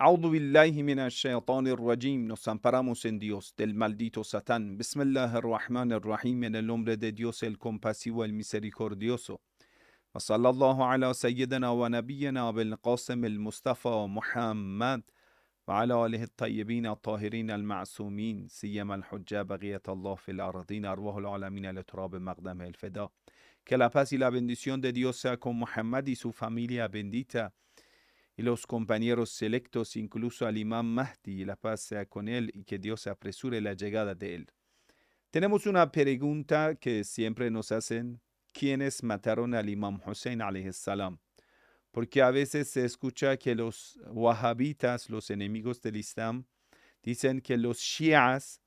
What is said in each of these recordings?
أعوذ بالله من الشيطان الرجيم نسامبراموس ان ديوس دل مالديتو ساتان بسم الله الرحمن الرحيم من اللومر دي ديوس الكمباسي والميسيريكورديوسو وصلى الله على سيدنا ونبينا بالقاسم المصطفى محمد وعلى آله الطيبين الطاهرين المعصومين سيما الحجة بغية الله في الأرضين أرواح العالمين لتراب مقدم الفداء كلا باسي لابنديسيون دي ديوس محمد سو فاميليا بنديتا y los compañeros selectos, incluso al imam Mahdi, y la paz sea con él y que Dios apresure la llegada de él. Tenemos una pregunta que siempre nos hacen, ¿quiénes mataron al imam Hussein salam? Porque a veces se escucha que los wahhabitas, los enemigos del Islam, dicen que los shias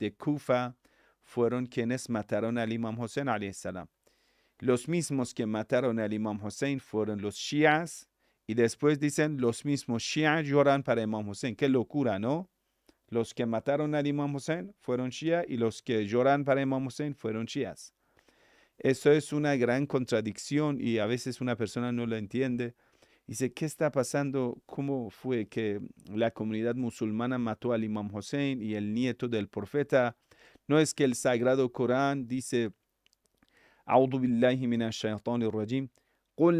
de Kufa fueron quienes mataron al imam Hussein salam. Los mismos que mataron al imam Hussein fueron los shias y después dicen los mismos Shia lloran para Imam Hussein. Qué locura, ¿no? Los que mataron al Imam Hussein fueron Shia y los que lloran para Imam Hussein fueron Shias. Eso es una gran contradicción y a veces una persona no lo entiende. Dice, ¿qué está pasando? ¿Cómo fue que la comunidad musulmana mató al Imam Hussein y el nieto del profeta? No es que el sagrado Corán dice, billahi minash rajim. Dios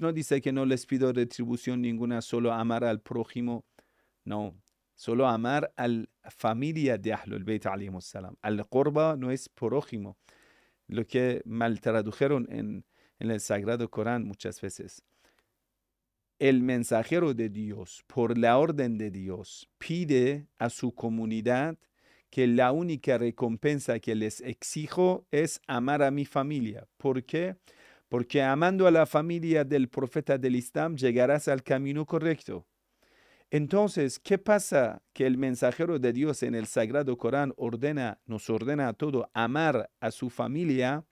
no dice que no les pido retribución ninguna, solo amar al prójimo. No, solo amar a la familia de Ahlul Bayt Al Qurba no es prójimo, lo que mal tradujeron en el Sagrado Corán muchas veces. El mensajero de Dios, por la orden de Dios, pide a su comunidad que la única recompensa que les exijo es amar a mi familia. ¿Por qué? Porque amando a la familia del profeta del Islam llegarás al camino correcto. Entonces, ¿qué pasa que el mensajero de Dios en el Sagrado Corán ordena, nos ordena a todo amar a su familia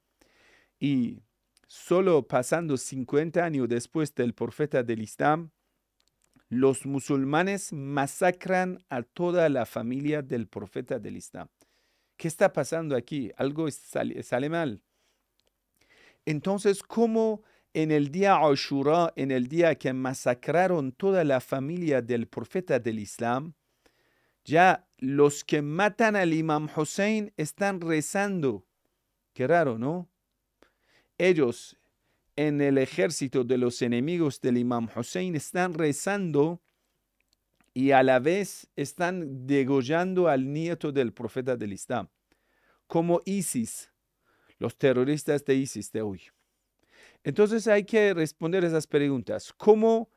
y solo pasando 50 años después del profeta del Islam, los musulmanes masacran a toda la familia del profeta del Islam. ¿Qué está pasando aquí? Algo sale, mal. Entonces, ¿cómo en el día Ashura, en el día que masacraron toda la familia del profeta del Islam, ya los que matan al imam Hussein están rezando? Qué raro, ¿no? Ellos en el ejército de los enemigos del imam Hussein están rezando y a la vez están degollando al nieto del profeta del Islam, como ISIS, los terroristas de ISIS de hoy. Entonces hay que responder esas preguntas. ¿Cómo,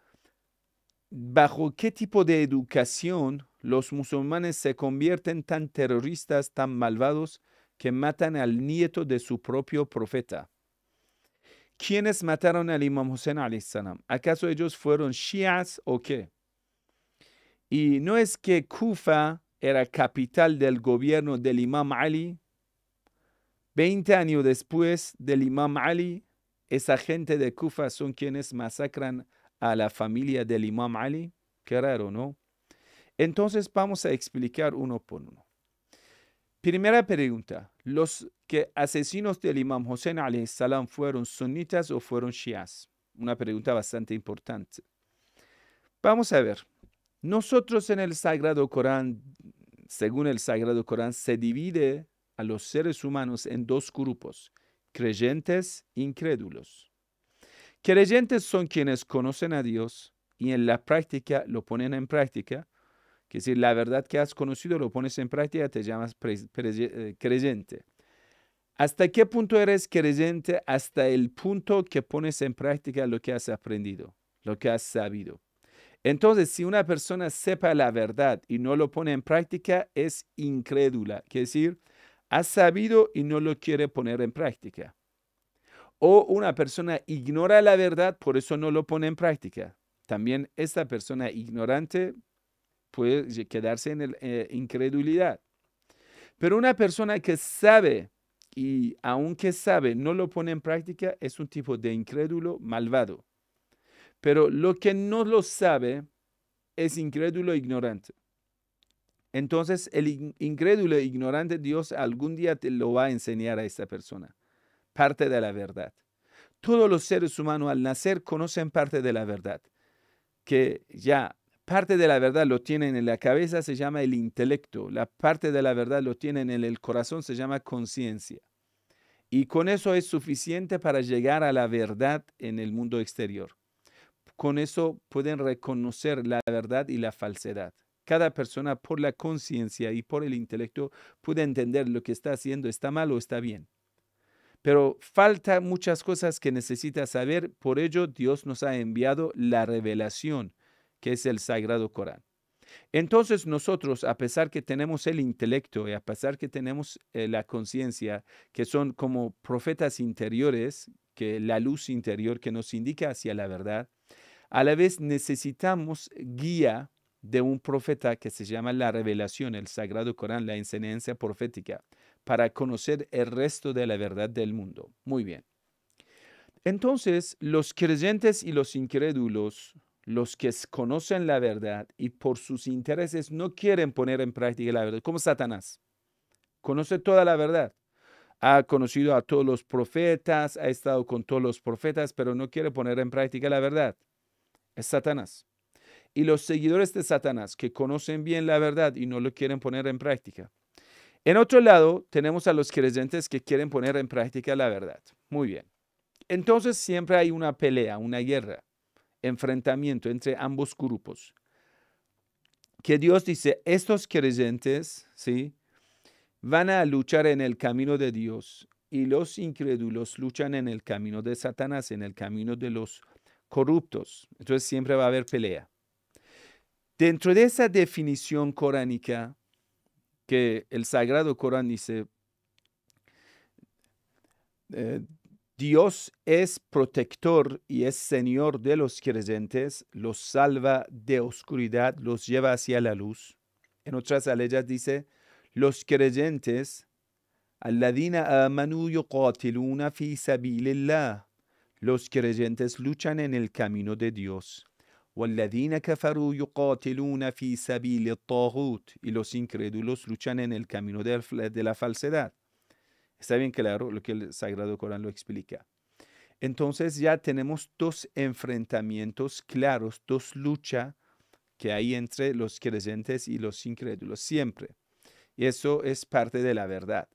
bajo qué tipo de educación los musulmanes se convierten tan terroristas, tan malvados, que matan al nieto de su propio profeta? ¿Quiénes mataron al imam Hussein salam? ¿Acaso ellos fueron shias o qué? Y no es que Kufa era capital del gobierno del imam Ali. Veinte años después del imam Ali, esa gente de Kufa son quienes masacran a la familia del imam Ali. Qué raro, ¿no? Entonces vamos a explicar uno por uno. Primera pregunta los que asesinos del imam al salam fueron sunitas o fueron shias? Una pregunta bastante importante. Vamos a ver. Nosotros en el Sagrado Corán, según el Sagrado Corán, se divide a los seres humanos en dos grupos, creyentes e incrédulos. Creyentes son quienes conocen a Dios y en la práctica lo ponen en práctica, es decir, la verdad que has conocido lo pones en práctica, te llamas eh, creyente. ¿Hasta qué punto eres creyente? Hasta el punto que pones en práctica lo que has aprendido, lo que has sabido. Entonces, si una persona sepa la verdad y no lo pone en práctica, es incrédula. Es decir, ha sabido y no lo quiere poner en práctica. O una persona ignora la verdad, por eso no lo pone en práctica. También esta persona ignorante puede quedarse en la eh, incredulidad. Pero una persona que sabe y aunque sabe no lo pone en práctica es un tipo de incrédulo malvado. Pero lo que no lo sabe es incrédulo e ignorante. Entonces el incrédulo e ignorante Dios algún día te lo va a enseñar a esta persona, parte de la verdad. Todos los seres humanos al nacer conocen parte de la verdad, que ya parte de la verdad lo tienen en la cabeza, se llama el intelecto. La parte de la verdad lo tienen en el corazón, se llama conciencia. Y con eso es suficiente para llegar a la verdad en el mundo exterior. Con eso pueden reconocer la verdad y la falsedad. Cada persona por la conciencia y por el intelecto puede entender lo que está haciendo, está mal o está bien. Pero falta muchas cosas que necesita saber, por ello Dios nos ha enviado la revelación que es el Sagrado Corán. Entonces nosotros, a pesar que tenemos el intelecto y a pesar que tenemos eh, la conciencia, que son como profetas interiores, que la luz interior que nos indica hacia la verdad, a la vez necesitamos guía de un profeta que se llama la revelación, el Sagrado Corán, la enseñanza profética, para conocer el resto de la verdad del mundo. Muy bien. Entonces, los creyentes y los incrédulos, los que conocen la verdad y por sus intereses no quieren poner en práctica la verdad, como Satanás. Conoce toda la verdad. Ha conocido a todos los profetas, ha estado con todos los profetas, pero no quiere poner en práctica la verdad. Es Satanás. Y los seguidores de Satanás que conocen bien la verdad y no lo quieren poner en práctica. En otro lado, tenemos a los creyentes que quieren poner en práctica la verdad. Muy bien. Entonces siempre hay una pelea, una guerra enfrentamiento entre ambos grupos. Que Dios dice, estos creyentes, ¿sí? Van a luchar en el camino de Dios y los incrédulos luchan en el camino de Satanás, en el camino de los corruptos. Entonces siempre va a haber pelea. Dentro de esa definición coránica, que el Sagrado Corán dice, eh, Dios es protector y es Señor de los creyentes, los salva de oscuridad, los lleva hacia la luz. En otras aleyas dice, los creyentes, los creyentes luchan en el camino de Dios. y los incrédulos luchan en el camino de la falsedad Está bien claro lo que el Sagrado Corán lo explica. Entonces ya tenemos dos enfrentamientos claros, dos luchas que hay entre los creyentes y los incrédulos siempre. Y eso es parte de la verdad.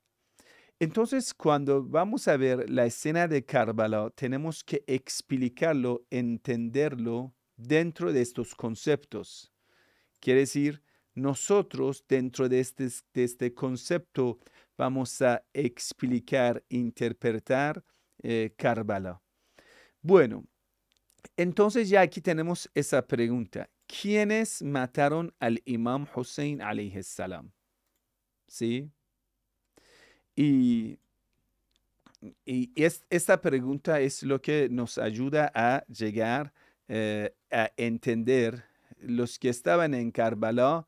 Entonces, cuando vamos a ver la escena de Karbala, tenemos que explicarlo, entenderlo dentro de estos conceptos. Quiere decir, nosotros dentro de este, de este concepto vamos a explicar, interpretar eh, Karbala. Bueno, entonces ya aquí tenemos esa pregunta. ¿Quiénes mataron al imam Hussein alayhi salam? ¿Sí? Y, esta pregunta es lo que nos ayuda a llegar eh, a entender los que estaban en Karbala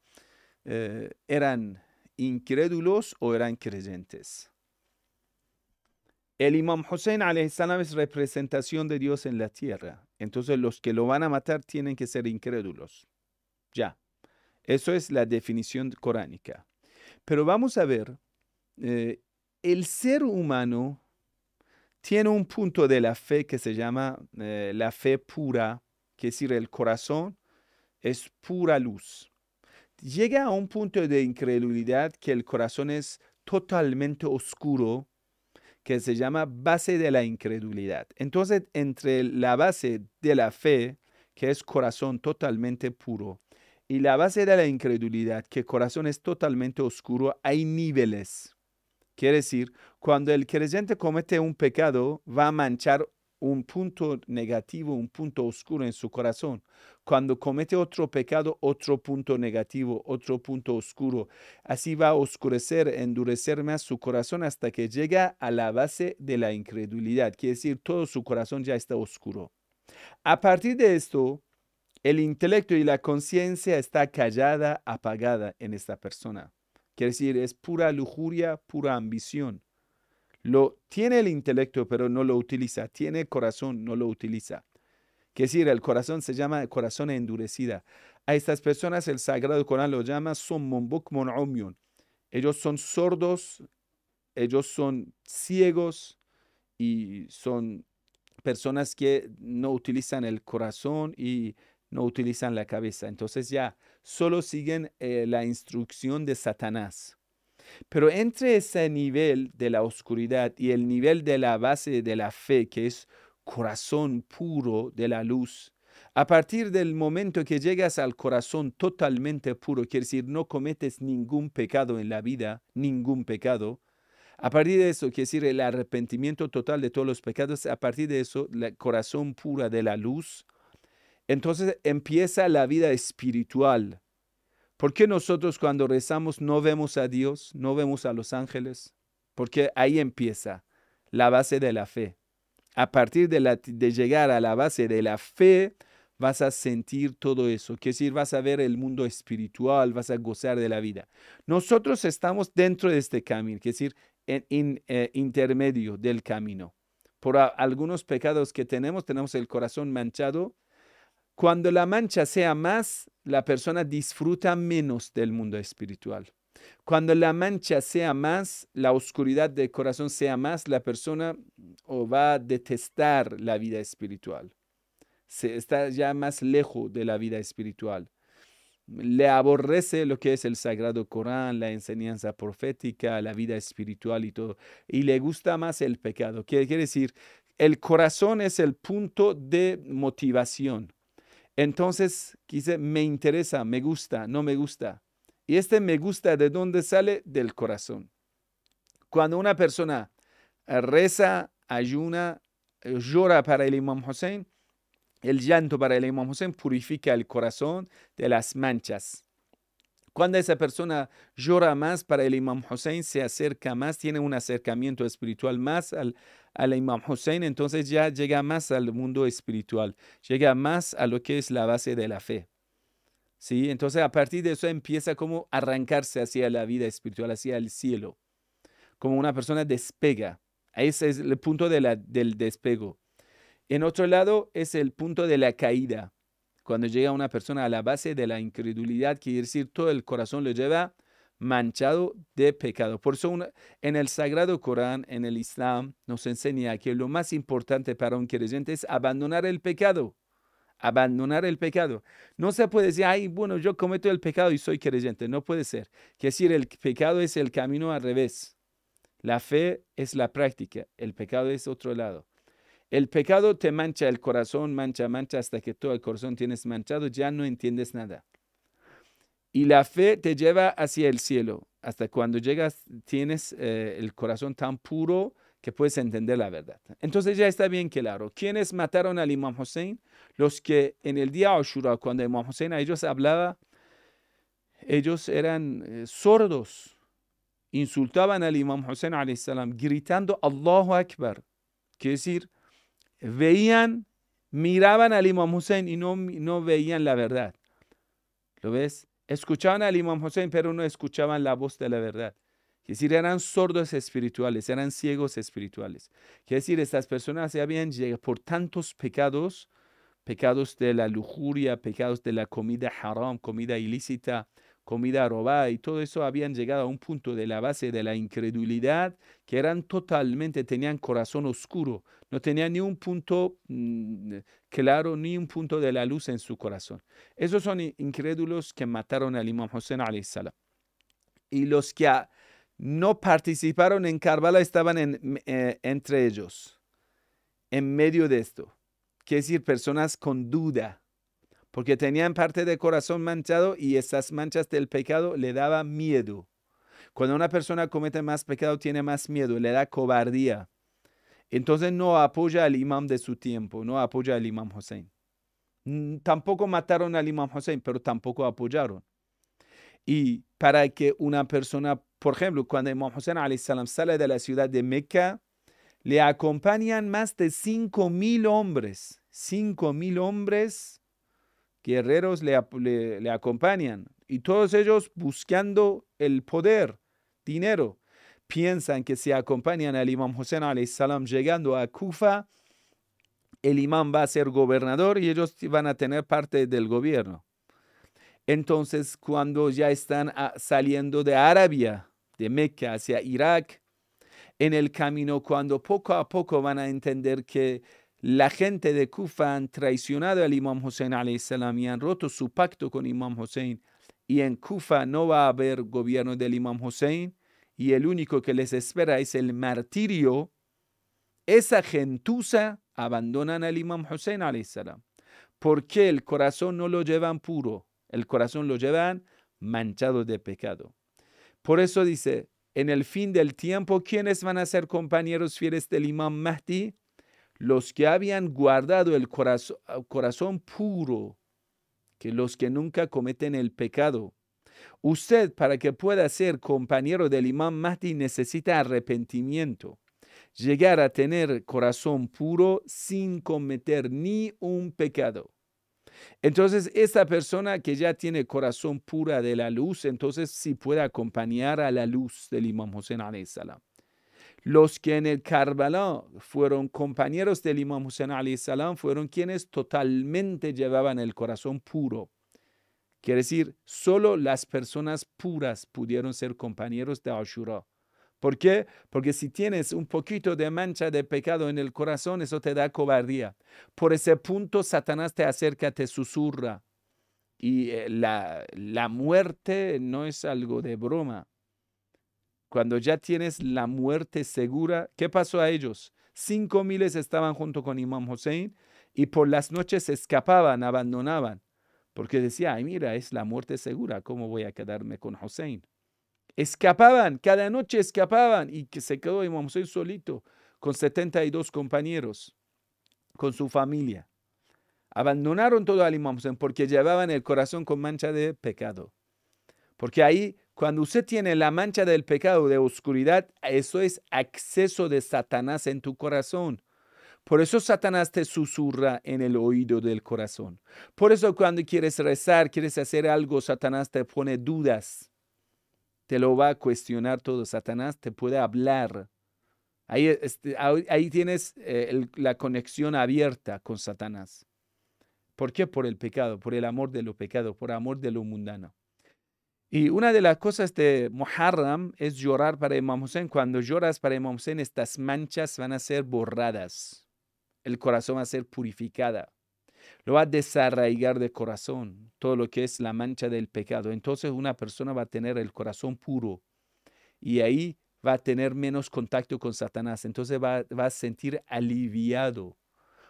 eh, eran incrédulos o eran creyentes. El imam Hussein Alejandra es representación de Dios en la tierra. Entonces los que lo van a matar tienen que ser incrédulos. Ya. Eso es la definición coránica. Pero vamos a ver, eh, el ser humano tiene un punto de la fe que se llama eh, la fe pura, que es decir, el corazón es pura luz llega a un punto de incredulidad que el corazón es totalmente oscuro, que se llama base de la incredulidad. Entonces, entre la base de la fe, que es corazón totalmente puro, y la base de la incredulidad, que corazón es totalmente oscuro, hay niveles. Quiere decir, cuando el creyente comete un pecado, va a manchar un punto negativo, un punto oscuro en su corazón. Cuando comete otro pecado, otro punto negativo, otro punto oscuro. Así va a oscurecer, endurecer más su corazón hasta que llega a la base de la incredulidad. Quiere decir, todo su corazón ya está oscuro. A partir de esto, el intelecto y la conciencia está callada, apagada en esta persona. Quiere decir, es pura lujuria, pura ambición. Lo, tiene el intelecto, pero no lo utiliza. Tiene corazón, no lo utiliza. Que decir, el corazón se llama corazón endurecida. A estas personas el Sagrado Corán lo llama Sombuk Monomion. Ellos son sordos, ellos son ciegos y son personas que no utilizan el corazón y no utilizan la cabeza. Entonces ya solo siguen eh, la instrucción de Satanás. Pero entre ese nivel de la oscuridad y el nivel de la base de la fe, que es corazón puro de la luz, a partir del momento que llegas al corazón totalmente puro, quiere decir, no cometes ningún pecado en la vida, ningún pecado, a partir de eso, quiere decir, el arrepentimiento total de todos los pecados, a partir de eso, el corazón puro de la luz, entonces empieza la vida espiritual ¿Por qué nosotros cuando rezamos no vemos a Dios, no vemos a los ángeles? Porque ahí empieza la base de la fe. A partir de, la, de llegar a la base de la fe, vas a sentir todo eso. Que es decir, vas a ver el mundo espiritual, vas a gozar de la vida. Nosotros estamos dentro de este camino, que es decir, en, eh, intermedio del camino. Por algunos pecados que tenemos, tenemos el corazón manchado. Cuando la mancha sea más, la persona disfruta menos del mundo espiritual. Cuando la mancha sea más, la oscuridad del corazón sea más, la persona o va a detestar la vida espiritual. Se está ya más lejos de la vida espiritual. Le aborrece lo que es el Sagrado Corán, la enseñanza profética, la vida espiritual y todo. Y le gusta más el pecado. Quiere, quiere decir, el corazón es el punto de motivación entonces, quise, me interesa, me gusta, no me gusta. Y este me gusta de dónde sale? Del corazón. Cuando una persona reza, ayuna, eh, llora para el Imam Hussein, el llanto para el Imam Hussein purifica el corazón de las manchas. Cuando esa persona llora más para el Imam Hussein, se acerca más, tiene un acercamiento espiritual más al, al Imam Hussein, entonces ya llega más al mundo espiritual, llega más a lo que es la base de la fe. ¿Sí? Entonces a partir de eso empieza como arrancarse hacia la vida espiritual, hacia el cielo, como una persona despega. Ese es el punto del despego. En otro lado es el punto de la caída, cuando llega una persona a la base de la incredulidad, quiere decir todo el corazón lo lleva manchado de pecado. Por eso en el Sagrado Corán, en el Islam, nos enseña que lo más importante para un creyente es abandonar el pecado. Abandonar el pecado. No se puede decir, ay, bueno, yo cometo el pecado y soy creyente. No puede ser. Que decir, el pecado es el camino al revés. La fe es la práctica, el pecado es otro lado. El pecado te mancha el corazón, mancha, mancha, hasta que todo el corazón tienes manchado, ya no entiendes nada. Y la fe te lleva hacia el cielo. Hasta cuando llegas, tienes eh, el corazón tan puro que puedes entender la verdad. Entonces ya está bien claro. ¿Quiénes mataron al Imam Hussein? Los que en el día Ashura, cuando el Imam Hussein a ellos hablaba, ellos eran eh, sordos. Insultaban al Imam Hussein, salam, gritando Allahu Akbar. Quiere decir, veían, miraban al Imam Hussein y no, no veían la verdad. ¿Lo ves? Escuchaban al Imam Hussein, pero no escuchaban la voz de la verdad. Es decir, eran sordos espirituales, eran ciegos espirituales. Es decir, estas personas habían llegado por tantos pecados, pecados de la lujuria, pecados de la comida haram, comida ilícita, comida robada y todo eso habían llegado a un punto de la base de la incredulidad que eran totalmente, tenían corazón oscuro, no tenían ni un punto mm, claro, ni un punto de la luz en su corazón. Esos son incrédulos que mataron al imam Hussein salam. Y los que no participaron en Karbala estaban eh, entre ellos, en medio de esto. Quiere decir, personas con duda porque tenían parte del corazón manchado y esas manchas del pecado le daba miedo. Cuando una persona comete más pecado, tiene más miedo, le da cobardía. Entonces no apoya al imam de su tiempo, no apoya al imam Hussein. Tampoco mataron al imam Hussein, pero tampoco apoyaron. Y para que una persona, por ejemplo, cuando el Imam Hussein sale de la ciudad de Mecca, le acompañan más de 5.000 hombres. 5.000 hombres guerreros le, acompañan y todos ellos buscando el poder, dinero. Piensan que si acompañan al imam Hussein salam llegando a Kufa, el imán va a ser gobernador y ellos van a tener parte del gobierno. Entonces, cuando ya están ah, saliendo de Arabia, de Mecca hacia Irak, en el camino, cuando poco a poco van a entender que la gente de Kufa han traicionado al Imam Hussein salam y han roto su pacto con Imam Hussein y en Kufa no va a haber gobierno del Imam Hussein y el único que les espera es el martirio, esa gentuza abandonan al Imam Hussein salam porque el corazón no lo llevan puro, el corazón lo llevan manchado de pecado. Por eso dice, en el fin del tiempo, ¿quiénes van a ser compañeros fieles del Imam Mahdi? los que habían guardado el ah, corazón puro, que los que nunca cometen el pecado. Usted, para que pueda ser compañero del imán Mahdi, necesita arrepentimiento, llegar a tener corazón puro sin cometer ni un pecado. Entonces, esta persona que ya tiene corazón pura de la luz, entonces sí puede acompañar a la luz del imán Hussein salam. Los que en el Karbala fueron compañeros del Imam Hussein salam fueron quienes totalmente llevaban el corazón puro. Quiere decir, solo las personas puras pudieron ser compañeros de Ashura. ¿Por qué? Porque si tienes un poquito de mancha de pecado en el corazón, eso te da cobardía. Por ese punto, Satanás te acerca, te susurra. Y eh, la, la muerte no es algo de broma. Cuando ya tienes la muerte segura, ¿qué pasó a ellos? Cinco miles estaban junto con Imam Hussein y por las noches escapaban, abandonaban, porque decía, ay mira, es la muerte segura, ¿cómo voy a quedarme con Hussein? Escapaban, cada noche escapaban y que se quedó Imam Hussein solito con 72 compañeros, con su familia. Abandonaron todo al Imam Hussein porque llevaban el corazón con mancha de pecado. Porque ahí cuando usted tiene la mancha del pecado de oscuridad, eso es acceso de Satanás en tu corazón. Por eso Satanás te susurra en el oído del corazón. Por eso cuando quieres rezar, quieres hacer algo, Satanás te pone dudas. Te lo va a cuestionar todo. Satanás te puede hablar. Ahí, este, tienes eh, la conexión abierta con Satanás. ¿Por qué? Por el pecado, por el amor de lo pecado, por amor de lo mundano. Y una de las cosas de Muharram es llorar para Imam Hussein. Cuando lloras para Imam Hussein, estas manchas van a ser borradas. El corazón va a ser purificado. Lo va a desarraigar de corazón todo lo que es la mancha del pecado. Entonces una persona va a tener el corazón puro y ahí va a tener menos contacto con Satanás. Entonces va a sentir aliviado.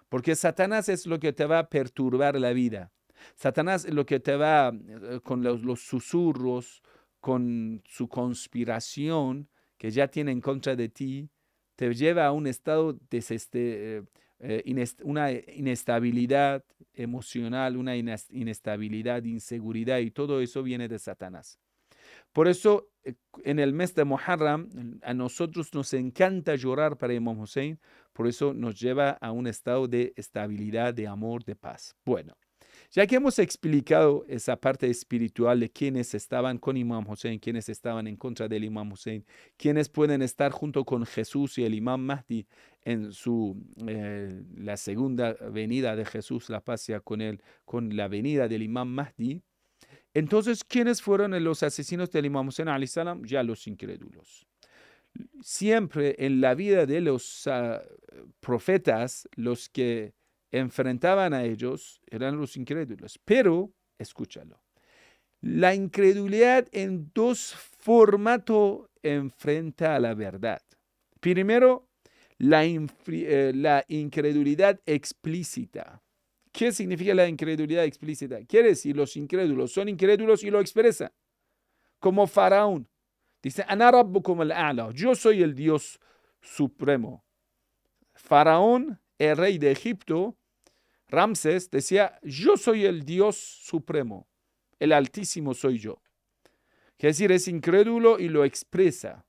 Porque Satanás es lo que te va a perturbar la vida Satanás lo que te va eh, con los, susurros, con su conspiración que ya tiene en contra de ti, te lleva a un estado de este, eh, eh, una inestabilidad emocional, una inestabilidad, inseguridad y todo eso viene de Satanás. Por eso en el mes de Muharram a nosotros nos encanta llorar para Imam Hussein, por eso nos lleva a un estado de estabilidad, de amor, de paz. Bueno. Ya que hemos explicado esa parte espiritual de quienes estaban con Imam Hussein, quienes estaban en contra del Imam Hussein, quienes pueden estar junto con Jesús y el Imam Mahdi en su, eh, la segunda venida de Jesús, la paz con él, con la venida del Imam Mahdi. Entonces, ¿quiénes fueron los asesinos del Imam Hussein Ya los incrédulos siempre en la vida de los ah, profetas, los que enfrentaban a ellos eran los incrédulos. Pero, escúchalo, la incredulidad en dos formatos enfrenta a la verdad. Primero, la, eh, la incredulidad explícita. ¿Qué significa la incredulidad explícita? Quiere decir, los incrédulos son incrédulos y lo expresan. Como Faraón. Dice, como el Yo soy el Dios supremo. Faraón, el rey de Egipto, Ramses decía, yo soy el Dios supremo, el Altísimo soy yo. Es decir, es incrédulo y lo expresa.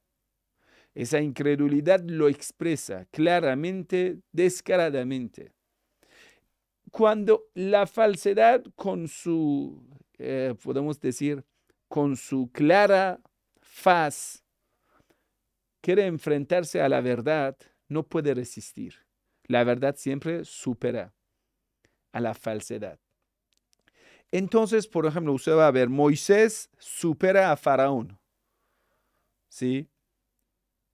Esa incredulidad lo expresa claramente, descaradamente. Cuando la falsedad con su, eh, podemos decir, con su clara faz, quiere enfrentarse a la verdad, no puede resistir. La verdad siempre supera a la falsedad. Entonces, por ejemplo, usted va a ver, Moisés supera a Faraón. ¿Sí?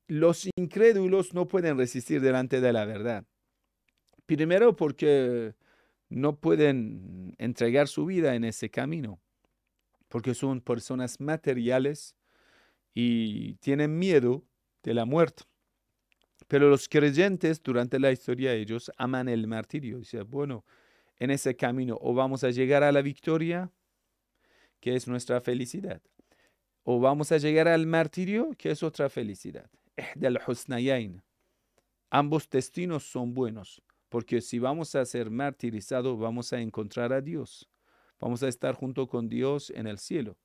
Los incrédulos no pueden resistir delante de la verdad. Primero porque no pueden entregar su vida en ese camino, porque son personas materiales y tienen miedo de la muerte. Pero los creyentes durante la historia ellos aman el martirio. Dicen, bueno, en ese camino o vamos a llegar a la victoria, que es nuestra felicidad, o vamos a llegar al martirio, que es otra felicidad. Eh, Ambos destinos son buenos, porque si vamos a ser martirizados, vamos a encontrar a Dios. Vamos a estar junto con Dios en el cielo.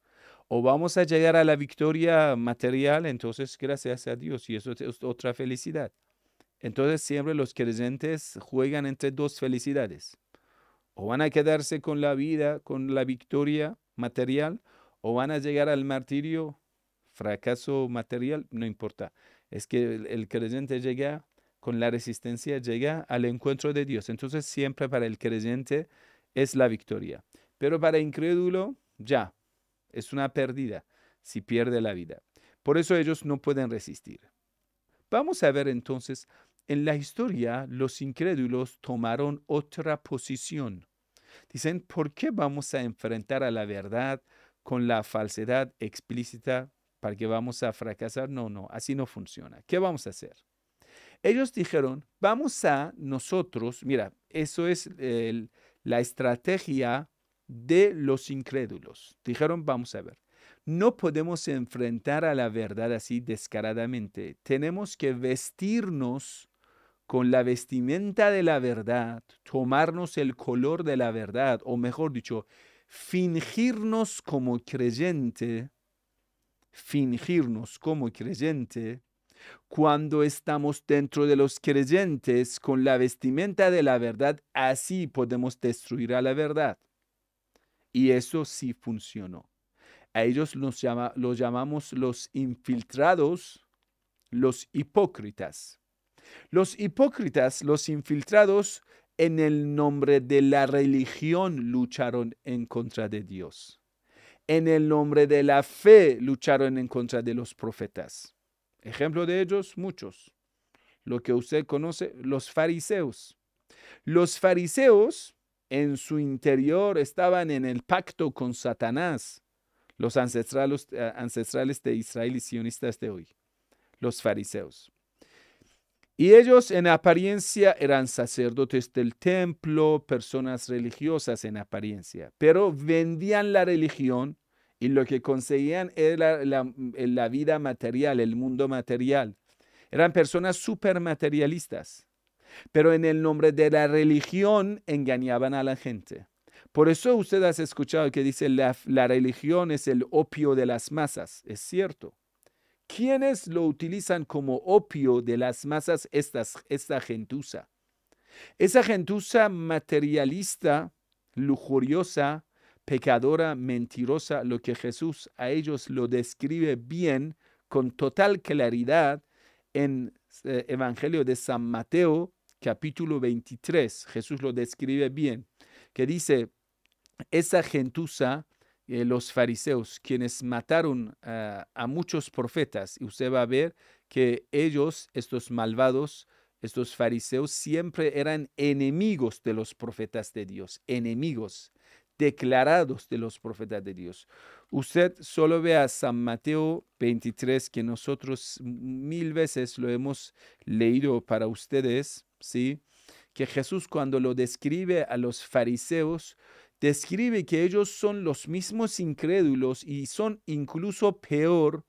O vamos a llegar a la victoria material, entonces gracias a Dios, y eso es otra felicidad. Entonces siempre los creyentes juegan entre dos felicidades o van a quedarse con la vida, con la victoria material, o van a llegar al martirio, fracaso material, no importa. Es que el, creyente llega con la resistencia, llega al encuentro de Dios. Entonces siempre para el creyente es la victoria. Pero para incrédulo, ya, es una pérdida si pierde la vida. Por eso ellos no pueden resistir. Vamos a ver entonces en la historia, los incrédulos tomaron otra posición. Dicen, ¿por qué vamos a enfrentar a la verdad con la falsedad explícita para que vamos a fracasar? No, no, así no funciona. ¿Qué vamos a hacer? Ellos dijeron, vamos a nosotros, mira, eso es la estrategia de los incrédulos. Dijeron, vamos a ver, no podemos enfrentar a la verdad así descaradamente. Tenemos que vestirnos con la vestimenta de la verdad, tomarnos el color de la verdad, o mejor dicho, fingirnos como creyente, fingirnos como creyente, cuando estamos dentro de los creyentes con la vestimenta de la verdad, así podemos destruir a la verdad. Y eso sí funcionó. A ellos los, los llamamos los infiltrados, los hipócritas. Los hipócritas, los infiltrados en el nombre de la religión lucharon en contra de Dios. En el nombre de la fe lucharon en contra de los profetas. Ejemplo de ellos, muchos. Lo que usted conoce, los fariseos. Los fariseos en su interior estaban en el pacto con Satanás, los ancestrales, eh, ancestrales de Israel y sionistas de hoy, los fariseos. Y ellos en apariencia eran sacerdotes del templo, personas religiosas en apariencia, pero vendían la religión y lo que conseguían era eh, la, vida material, el mundo material. Eran personas supermaterialistas, pero en el nombre de la religión engañaban a la gente. Por eso usted ha escuchado que dice la, la religión es el opio de las masas, es cierto quienes lo utilizan como opio de las masas esta gentuza. Esa gentuza materialista, lujuriosa, pecadora, mentirosa, lo que Jesús a ellos lo describe bien, con total claridad, en el eh, Evangelio de San Mateo, capítulo 23, Jesús lo describe bien, que dice, esa gentuza eh, los fariseos, quienes mataron a muchos profetas. Y usted va a ver que ellos, estos malvados, estos fariseos, siempre eran enemigos de los profetas de Dios, enemigos declarados de los profetas de Dios. Usted solo ve a San Mateo 23, que nosotros mil veces lo hemos leído para ustedes, ¿sí? Que Jesús cuando lo describe a los fariseos, describe que ellos son los mismos incrédulos y son incluso peor,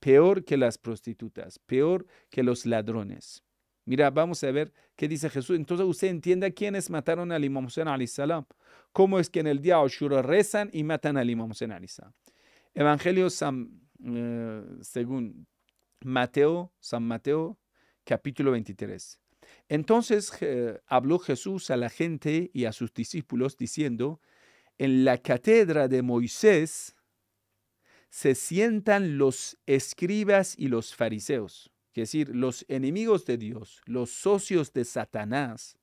peor que las prostitutas, peor que los ladrones. Mira, vamos a ver qué dice Jesús. Entonces usted entienda quiénes mataron al Imam Hussein salam. Cómo es que en el día Ashura rezan y matan al Imam Hussein salam. Evangelio eh, según Mateo, San Mateo, capítulo 23. Entonces habló Jesús a la gente y a sus discípulos diciendo, en la catedra de Moisés se sientan los escribas y los fariseos, es decir, los enemigos de Dios, los socios de Satanás,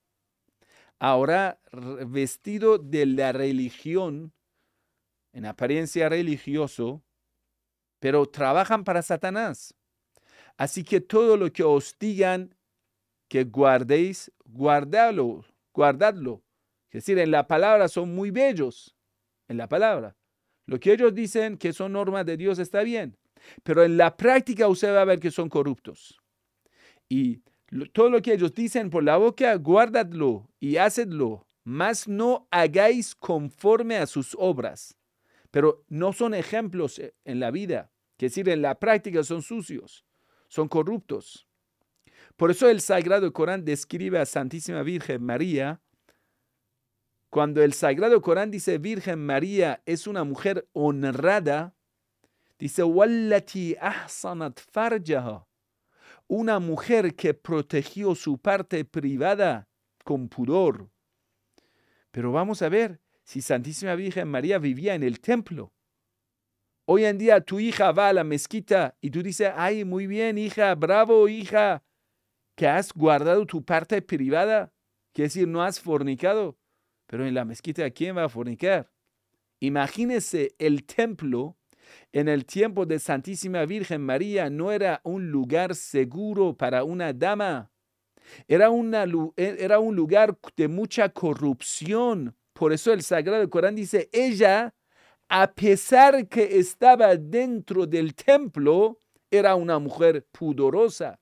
ahora vestido de la religión, en apariencia religioso, pero trabajan para Satanás. Así que todo lo que hostigan que guardéis, guardadlo, guardadlo. Es decir, en la palabra son muy bellos, en la palabra. Lo que ellos dicen que son normas de Dios está bien, pero en la práctica usted va a ver que son corruptos. Y todo lo que ellos dicen por la boca, guardadlo y hacedlo, mas no hagáis conforme a sus obras. Pero no son ejemplos eh, en la vida, que decir, en la práctica son sucios, son corruptos. Por eso el Sagrado Corán describe a Santísima Virgen María. Cuando el Sagrado Corán dice Virgen María es una mujer honrada, dice Wallati farjaha, una mujer que protegió su parte privada con pudor. Pero vamos a ver si Santísima Virgen María vivía en el templo. Hoy en día tu hija va a la mezquita y tú dices, ay, muy bien, hija, bravo, hija, que has guardado tu parte privada, quiere decir, no has fornicado, pero en la mezquita quién va a fornicar? Imagínese el templo en el tiempo de Santísima Virgen María no era un lugar seguro para una dama. Era, e, era un lugar de mucha corrupción. Por eso el Sagrado Corán dice, ella, a pesar que estaba dentro del templo, era una mujer pudorosa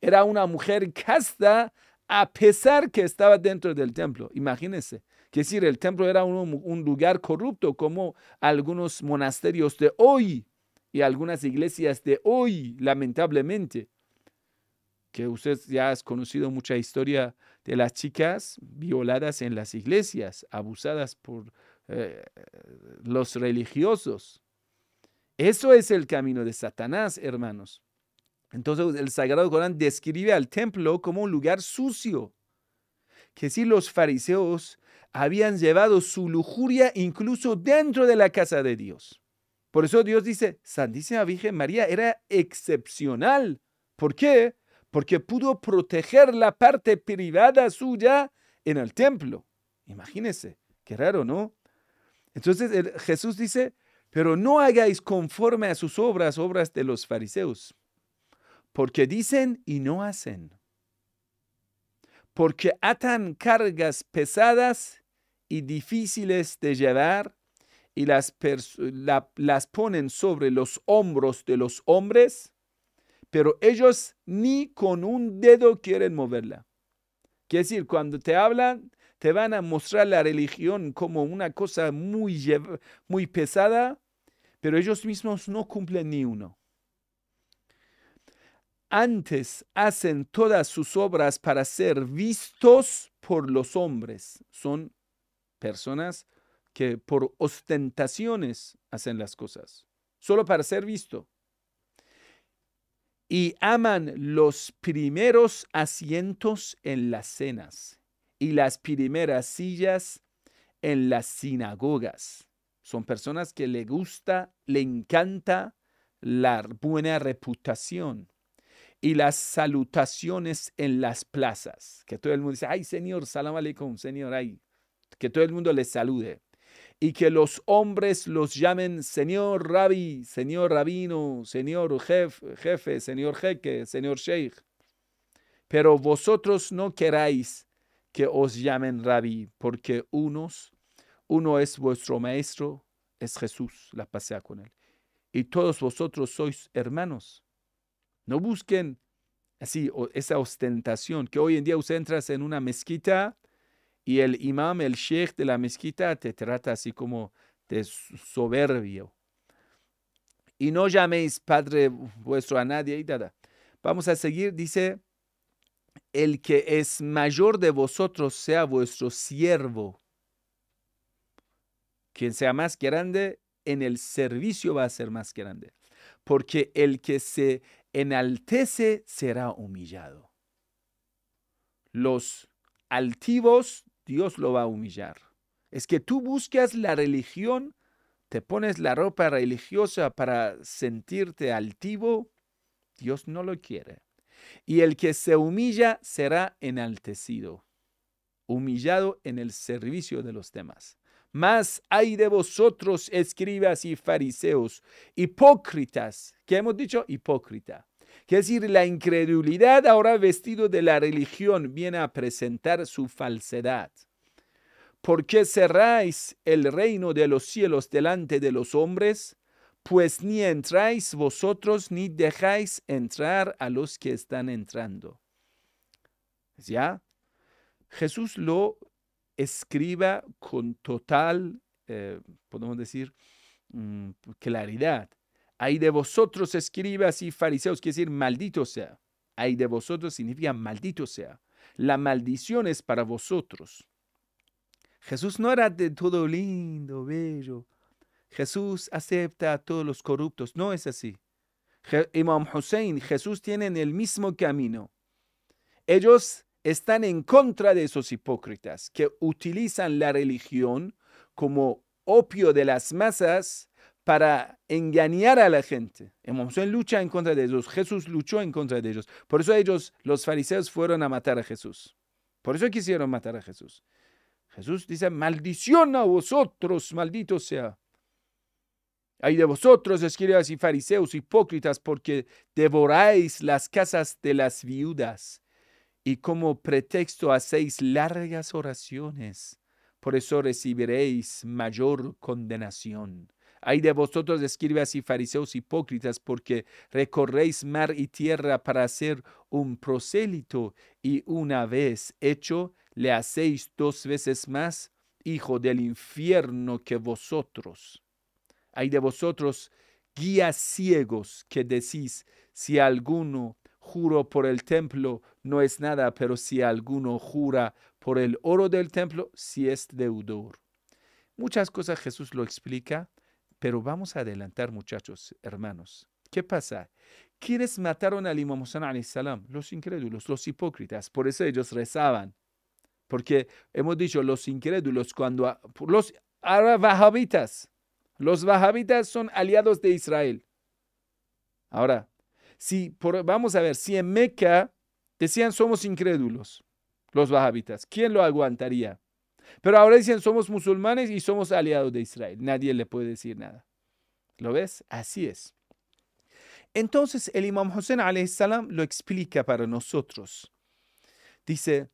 era una mujer casta a pesar que estaba dentro del templo. Imagínense. Que decir, el templo era un, lugar corrupto como algunos monasterios de hoy y algunas iglesias de hoy, lamentablemente que usted ya ha conocido mucha historia de las chicas violadas en las iglesias, abusadas por eh, los religiosos. Eso es el camino de Satanás, hermanos. Entonces el Sagrado Corán describe al templo como un lugar sucio, que si los fariseos habían llevado su lujuria incluso dentro de la casa de Dios. Por eso Dios dice, Santísima Virgen María era excepcional. ¿Por qué? Porque pudo proteger la parte privada suya en el templo. Imagínense, qué raro, ¿no? Entonces Jesús dice, pero no hagáis conforme a sus obras, obras de los fariseos, porque dicen y no hacen, porque atan cargas pesadas y difíciles de llevar y las, ponen sobre los hombros de los hombres, pero ellos ni con un dedo quieren moverla. Quiere decir, cuando te hablan, te van a mostrar la religión como una cosa muy, muy pesada, pero ellos mismos no cumplen ni uno antes hacen todas sus obras para ser vistos por los hombres. Son personas que por ostentaciones hacen las cosas, solo para ser visto. Y aman los primeros asientos en las cenas y las primeras sillas en las sinagogas. Son personas que le gusta, le encanta la buena reputación y las salutaciones en las plazas. Que todo el mundo dice, ay Señor, salam aleikum, Señor, ay. Que todo el mundo les salude. Y que los hombres los llamen Señor Rabbi, Señor Rabino, Señor jefe Jefe, Señor Jeque, Señor Sheikh. Pero vosotros no queráis que os llamen Rabbi, porque unos, uno es vuestro maestro, es Jesús, la pasea con él. Y todos vosotros sois hermanos. No busquen así esa ostentación, que hoy en día usted entras en una mezquita y el imam, el sheikh de la mezquita te trata así como de soberbio. Y no llaméis padre vuestro a nadie y nada. Vamos a seguir, dice, el que es mayor de vosotros sea vuestro siervo. Quien sea más grande en el servicio va a ser más grande. Porque el que se enaltece será humillado. Los altivos, Dios lo va a humillar. Es que tú buscas la religión, te pones la ropa religiosa para sentirte altivo, Dios no lo quiere. Y el que se humilla será enaltecido, humillado en el servicio de los demás. Más hay de vosotros, escribas y fariseos, hipócritas, que hemos dicho hipócrita. Quiere decir, la incredulidad ahora vestido de la religión viene a presentar su falsedad. Porque cerráis el reino de los cielos delante de los hombres? Pues ni entráis vosotros ni dejáis entrar a los que están entrando. ¿Ya? Jesús lo escriba con total, eh, podemos decir, mm, claridad. Hay de vosotros escribas y fariseos, quiere decir maldito sea. Hay de vosotros significa maldito sea. La maldición es para vosotros. Jesús no era de todo lindo, bello. Jesús acepta a todos los corruptos. No es así. Imam Hussein, Jesús tienen el mismo camino. Ellos están en contra de esos hipócritas que utilizan la religión como opio de las masas para engañar a la gente. lucha en contra de ellos. Jesús luchó en contra de ellos. Por eso ellos, los fariseos, fueron a matar a Jesús. Por eso quisieron matar a Jesús. Jesús dice, maldición a vosotros, maldito sea. Hay de vosotros, escribas y fariseos hipócritas, porque devoráis las casas de las viudas y como pretexto hacéis largas oraciones. Por eso recibiréis mayor condenación. Hay de vosotros escribas y fariseos hipócritas, porque recorréis mar y tierra para ser un prosélito, y una vez hecho, le hacéis dos veces más hijo del infierno que vosotros. Hay de vosotros guías ciegos que decís, si alguno juro por el templo, no es nada, pero si alguno jura por el oro del templo, si es deudor. Muchas cosas Jesús lo explica, pero vamos a adelantar, muchachos, hermanos. ¿Qué pasa? ¿Quiénes mataron al Imam Hussein Los incrédulos, los hipócritas. Por eso ellos rezaban. Porque hemos dicho, los incrédulos, cuando los wahabitas, los wahabitas son aliados de Israel. Ahora, si por, vamos a ver, si en Meca Decían, somos incrédulos, los bahábitas. ¿Quién lo aguantaría? Pero ahora dicen, somos musulmanes y somos aliados de Israel. Nadie le puede decir nada. ¿Lo ves? Así es. Entonces el Imam Hussein salam lo explica para nosotros. Dice,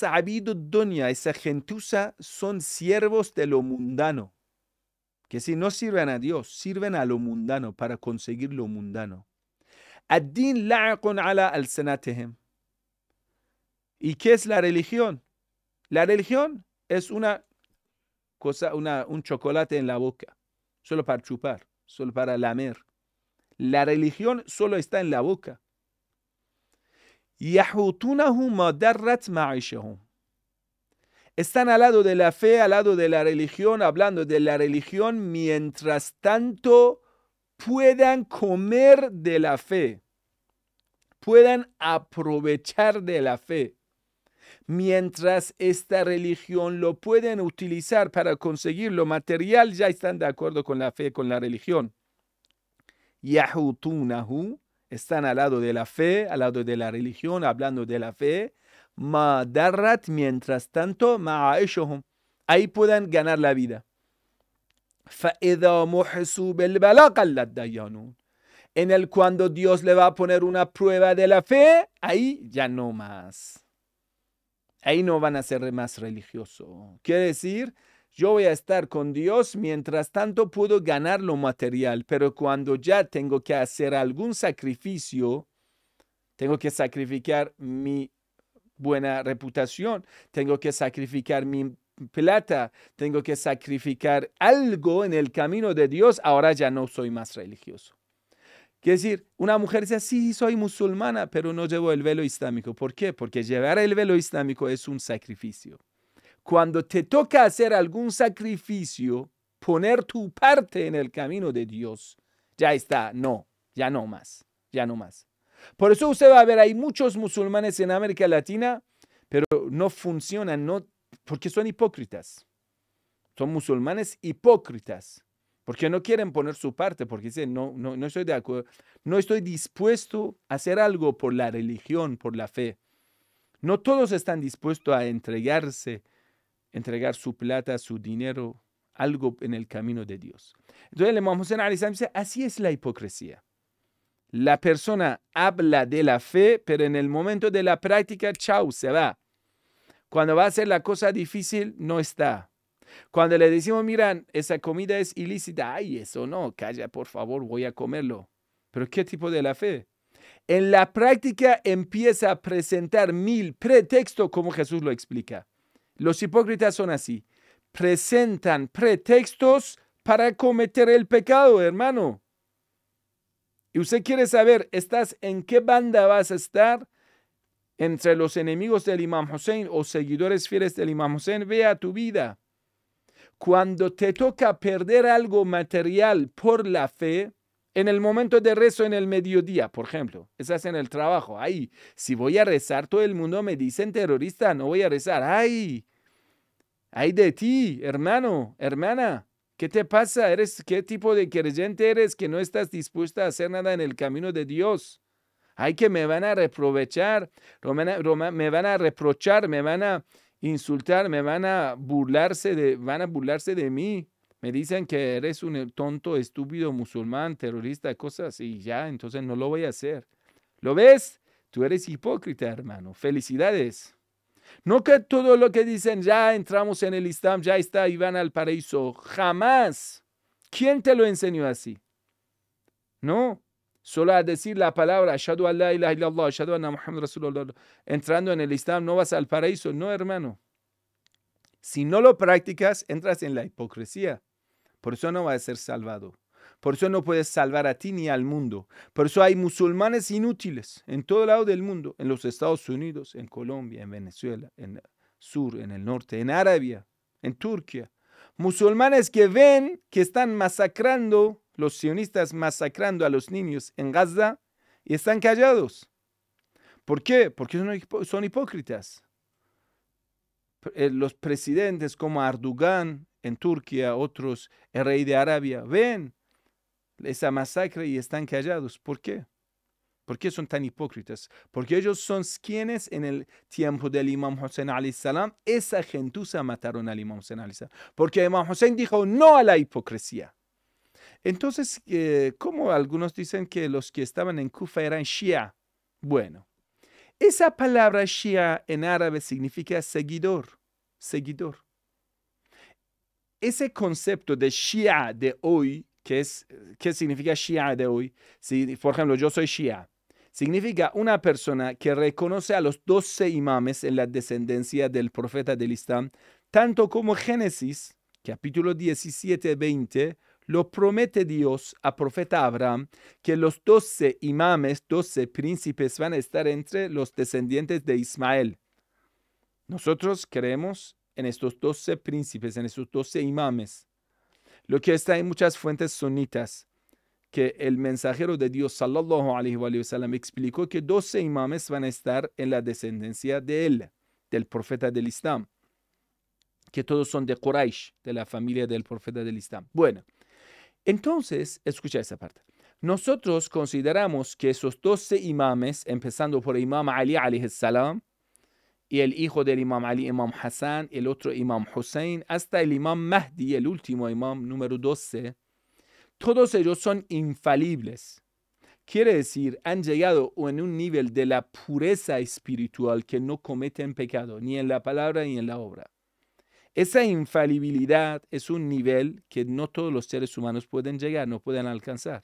ha habido dunya, esa gentuza son siervos de lo mundano. Que si no sirven a Dios, sirven a lo mundano para conseguir lo mundano din ala al ¿Y qué es la religión? La religión es una cosa, una, un chocolate en la boca, solo para chupar, solo para lamer. La religión solo está en la boca. Están al lado de la fe, al lado de la religión, hablando de la religión, mientras tanto puedan comer de la fe, puedan aprovechar de la fe, mientras esta religión lo pueden utilizar para conseguir lo material, ya están de acuerdo con la fe, con la religión. Yahutunahu están al lado de la fe, al lado de la religión, hablando de la fe. Madarat mientras tanto, Ahí puedan ganar la vida. En el cuando Dios le va a poner una prueba de la fe, ahí ya no más. Ahí no van a ser más religioso. Quiere decir, yo voy a estar con Dios, mientras tanto puedo ganar lo material, pero cuando ya tengo que hacer algún sacrificio, tengo que sacrificar mi buena reputación, tengo que sacrificar mi plata, tengo que sacrificar algo en el camino de Dios, ahora ya no soy más religioso. Quiere decir, una mujer dice, sí, soy musulmana, pero no llevo el velo islámico. ¿Por qué? Porque llevar el velo islámico es un sacrificio. Cuando te toca hacer algún sacrificio, poner tu parte en el camino de Dios, ya está, no, ya no más, ya no más. Por eso usted va a ver, hay muchos musulmanes en América Latina, pero no funcionan, no porque son hipócritas. Son musulmanes hipócritas. Porque no quieren poner su parte, porque dicen, no, no, no estoy de acuerdo, no estoy dispuesto a hacer algo por la religión, por la fe. No todos están dispuestos a entregarse, entregar su plata, su dinero, algo en el camino de Dios. Entonces le Imam a dice, así es la hipocresía. La persona habla de la fe, pero en el momento de la práctica, chao, se va. Cuando va a ser la cosa difícil, no está. Cuando le decimos, miran, esa comida es ilícita, ay, eso no, calla, por favor, voy a comerlo. Pero ¿qué tipo de la fe? En la práctica empieza a presentar mil pretextos como Jesús lo explica. Los hipócritas son así. Presentan pretextos para cometer el pecado, hermano. Y usted quiere saber, ¿estás en qué banda vas a estar? entre los enemigos del Imam Hussein o seguidores fieles del Imam Hussein, vea tu vida. Cuando te toca perder algo material por la fe, en el momento de rezo en el mediodía, por ejemplo, Esas en el trabajo, Ay, si voy a rezar, todo el mundo me dice, terrorista, no voy a rezar, ay, ay de ti, hermano, hermana, ¿qué te pasa? ¿Eres, ¿Qué tipo de creyente eres que no estás dispuesta a hacer nada en el camino de Dios? Ay, que me van a reprochar, me van a reprochar, me van a insultar, me van a burlarse de, van a burlarse de mí. Me dicen que eres un tonto, estúpido, musulmán, terrorista, cosas, y ya, entonces no lo voy a hacer. ¿Lo ves? Tú eres hipócrita, hermano. Felicidades. No que todo lo que dicen, ya entramos en el Islam, ya está, y van al paraíso. Jamás. ¿Quién te lo enseñó así? No. Solo a decir la palabra, ilaha illallah, anna Muhammad Rasulullah, entrando en el Islam, no vas al paraíso. No, hermano. Si no lo practicas, entras en la hipocresía. Por eso no vas a ser salvado. Por eso no puedes salvar a ti ni al mundo. Por eso hay musulmanes inútiles en todo lado del mundo, en los Estados Unidos, en Colombia, en Venezuela, en el sur, en el norte, en Arabia, en Turquía. Musulmanes que ven que están masacrando los sionistas masacrando a los niños en Gaza y están callados. ¿Por qué? Porque son, hipócritas. Eh, los presidentes como Erdogan en Turquía, otros, el rey de Arabia, ven esa masacre y están callados. ¿Por qué? ¿Por qué son tan hipócritas? Porque ellos son quienes en el tiempo del Imam Hussein salam esa gentuza mataron al Imam Hussein Porque el Imam Hussein dijo no a la hipocresía. Entonces, eh, ¿cómo como algunos dicen que los que estaban en Kufa eran Shia, bueno, esa palabra Shia en árabe significa seguidor, seguidor. Ese concepto de Shia de hoy, que es, eh, ¿qué significa Shia de hoy? Si, por ejemplo, yo soy Shia, significa una persona que reconoce a los doce imames en la descendencia del profeta del Islam, tanto como Génesis, capítulo 17, 20, lo promete Dios a profeta Abraham, que los doce imames, doce príncipes van a estar entre los descendientes de Ismael. Nosotros creemos en estos doce príncipes, en estos doce imames. Lo que está en muchas fuentes sunitas, que el mensajero de Dios, sallallahu wa sallam, explicó que doce imames van a estar en la descendencia de él, del profeta del Islam, que todos son de Quraysh, de la familia del profeta del Islam. Bueno, entonces, escucha esa parte. Nosotros consideramos que esos 12 imames, empezando por el imam Ali salam, y el hijo del imam Ali, imam Hassan, el otro imam Hussein, hasta el imam Mahdi, el último imam número 12, todos ellos son infalibles. Quiere decir, han llegado en un nivel de la pureza espiritual que no cometen pecado, ni en la palabra ni en la obra. Esa infalibilidad es un nivel que no todos los seres humanos pueden llegar, no pueden alcanzar.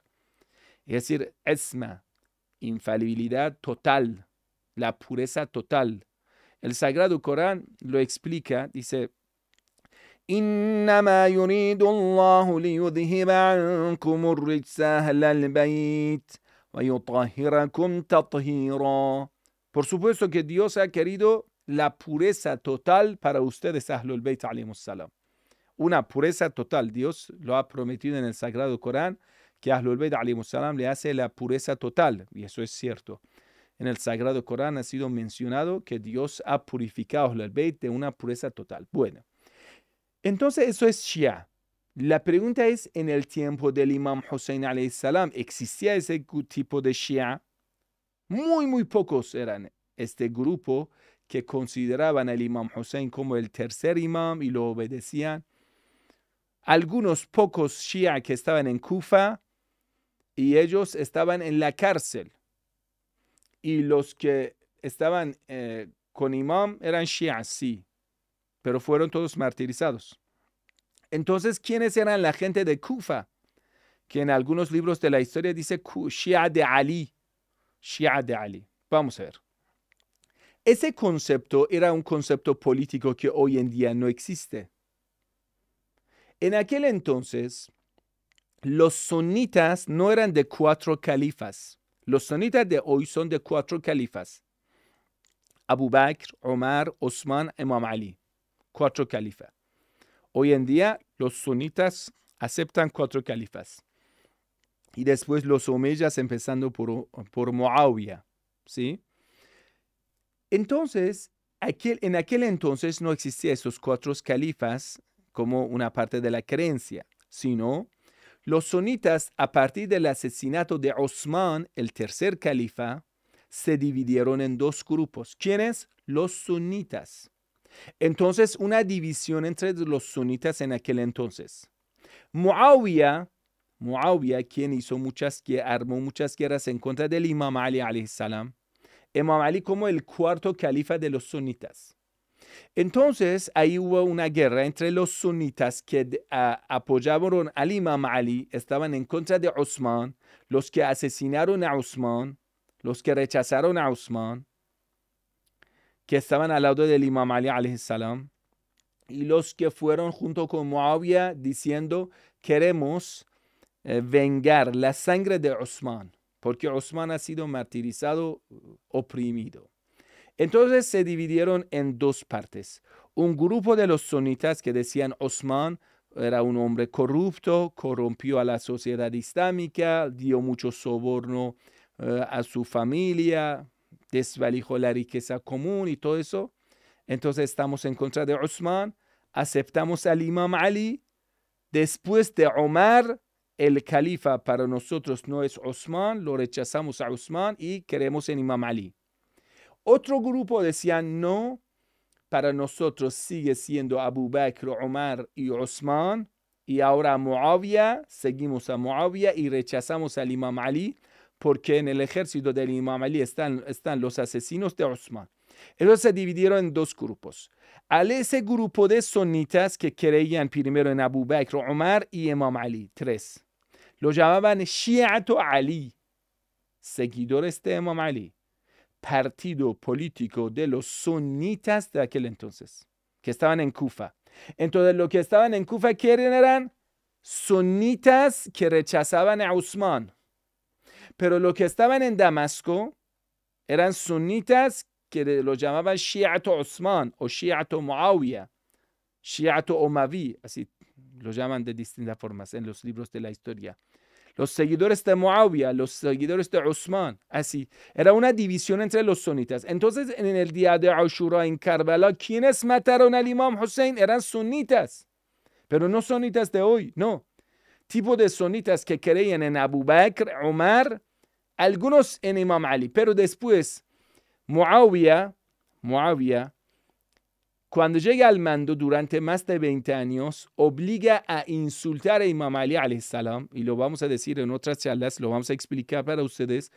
Es decir, esma, infalibilidad total, la pureza total. El Sagrado Corán lo explica, dice, Por supuesto que Dios ha querido la pureza total para ustedes, Ahlul Bayt Una pureza total. Dios lo ha prometido en el Sagrado Corán que Ahlul Bayt le hace la pureza total. Y eso es cierto. En el Sagrado Corán ha sido mencionado que Dios ha purificado a Ahlul Bayt de una pureza total. Bueno, entonces eso es Shia. La pregunta es, en el tiempo del Imam Hussein salam ¿existía ese tipo de Shia? Muy, muy pocos eran este grupo que consideraban al imam Hussein como el tercer imam y lo obedecían. Algunos pocos shia que estaban en Kufa y ellos estaban en la cárcel. Y los que estaban eh, con imam eran shia, sí, pero fueron todos martirizados. Entonces, ¿quiénes eran la gente de Kufa? Que en algunos libros de la historia dice Shia de Ali. Shia de Ali. Vamos a ver. Ese concepto era un concepto político que hoy en día no existe. En aquel entonces, los sunitas no eran de cuatro califas. Los sunitas de hoy son de cuatro califas. Abu Bakr, Omar, Osman, Imam Ali. Cuatro califas. Hoy en día los sunitas aceptan cuatro califas. Y después los omeyas empezando por, por ¿Sí? Entonces, en aquel entonces no existían esos cuatro califas como una parte de la creencia, sino los sunitas, a partir del asesinato de Osman, el tercer califa, se dividieron en dos grupos. ¿Quiénes? Los sunitas. Entonces, una división entre los sunitas en aquel entonces. Muawiyah, Muawiyah quien hizo muchas, que armó muchas guerras en contra del Imam Ali, salam Imam Ali como el cuarto califa de los sunitas. Entonces ahí hubo una guerra entre los sunitas que apoyaron al imam Ali, estaban en contra de Osman, los que asesinaron a Osman, los que rechazaron a Osman, que estaban al lado del imam Ali y los que fueron junto con Muawiyah diciendo queremos eh, vengar la sangre de Osman porque Osman ha sido martirizado, uh, oprimido. Entonces se dividieron en dos partes. Un grupo de los sunitas que decían Osman era un hombre corrupto, corrompió a la sociedad islámica, dio mucho soborno uh, a su familia, desvalijó la riqueza común y todo eso. Entonces estamos en contra de Osman, aceptamos al imam Ali, después de Omar el califa para nosotros no es Osman, lo rechazamos a Osman y queremos en Imam Ali. Otro grupo decía no, para nosotros sigue siendo Abu Bakr, Omar y Osman, y ahora Muawiyah, seguimos a Muawiyah y rechazamos al Imam Ali, porque en el ejército del Imam Ali están, los asesinos de Osman. Ellos se dividieron en dos grupos. Al ese grupo de sonitas que creían primero en Abu Bakr, Omar y Imam Ali, tres lo llamaban Shiato Ali, seguidores este de Imam Ali, partido político de los sunitas de aquel entonces, que estaban en Kufa. Entonces, lo que estaban en Kufa quieren eran sunitas que rechazaban a Usman. Pero lo que estaban en Damasco eran sunitas que lo llamaban Shiato Usman o Shiato Muawiya, Shi'atu Omavi, así los llaman de distintas formas en los libros de la historia. Los seguidores de Muawiya los seguidores de Osman, así. Era una división entre los sunitas. Entonces, en el día de Ashura en Karbala, quienes mataron al Imam Hussein eran sunitas, pero no sunitas de hoy, no. Tipo de sunitas que creían en Abu Bakr, Omar, algunos en Imam Ali, pero después Muawiya Muawiya cuando llega al mando durante más de 20 años, obliga a insultar a Imam Ali salam, y lo vamos a decir en otras charlas, lo vamos a explicar para ustedes,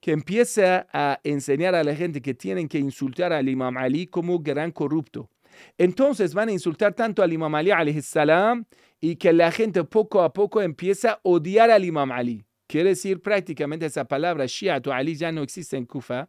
que empieza a enseñar a la gente que tienen que insultar al Imam Ali como gran corrupto. Entonces van a insultar tanto al Imam Ali salam y que la gente poco a poco empieza a odiar al Imam Ali. Quiere decir prácticamente esa palabra, Shia tu Ali ya no existe en Kufa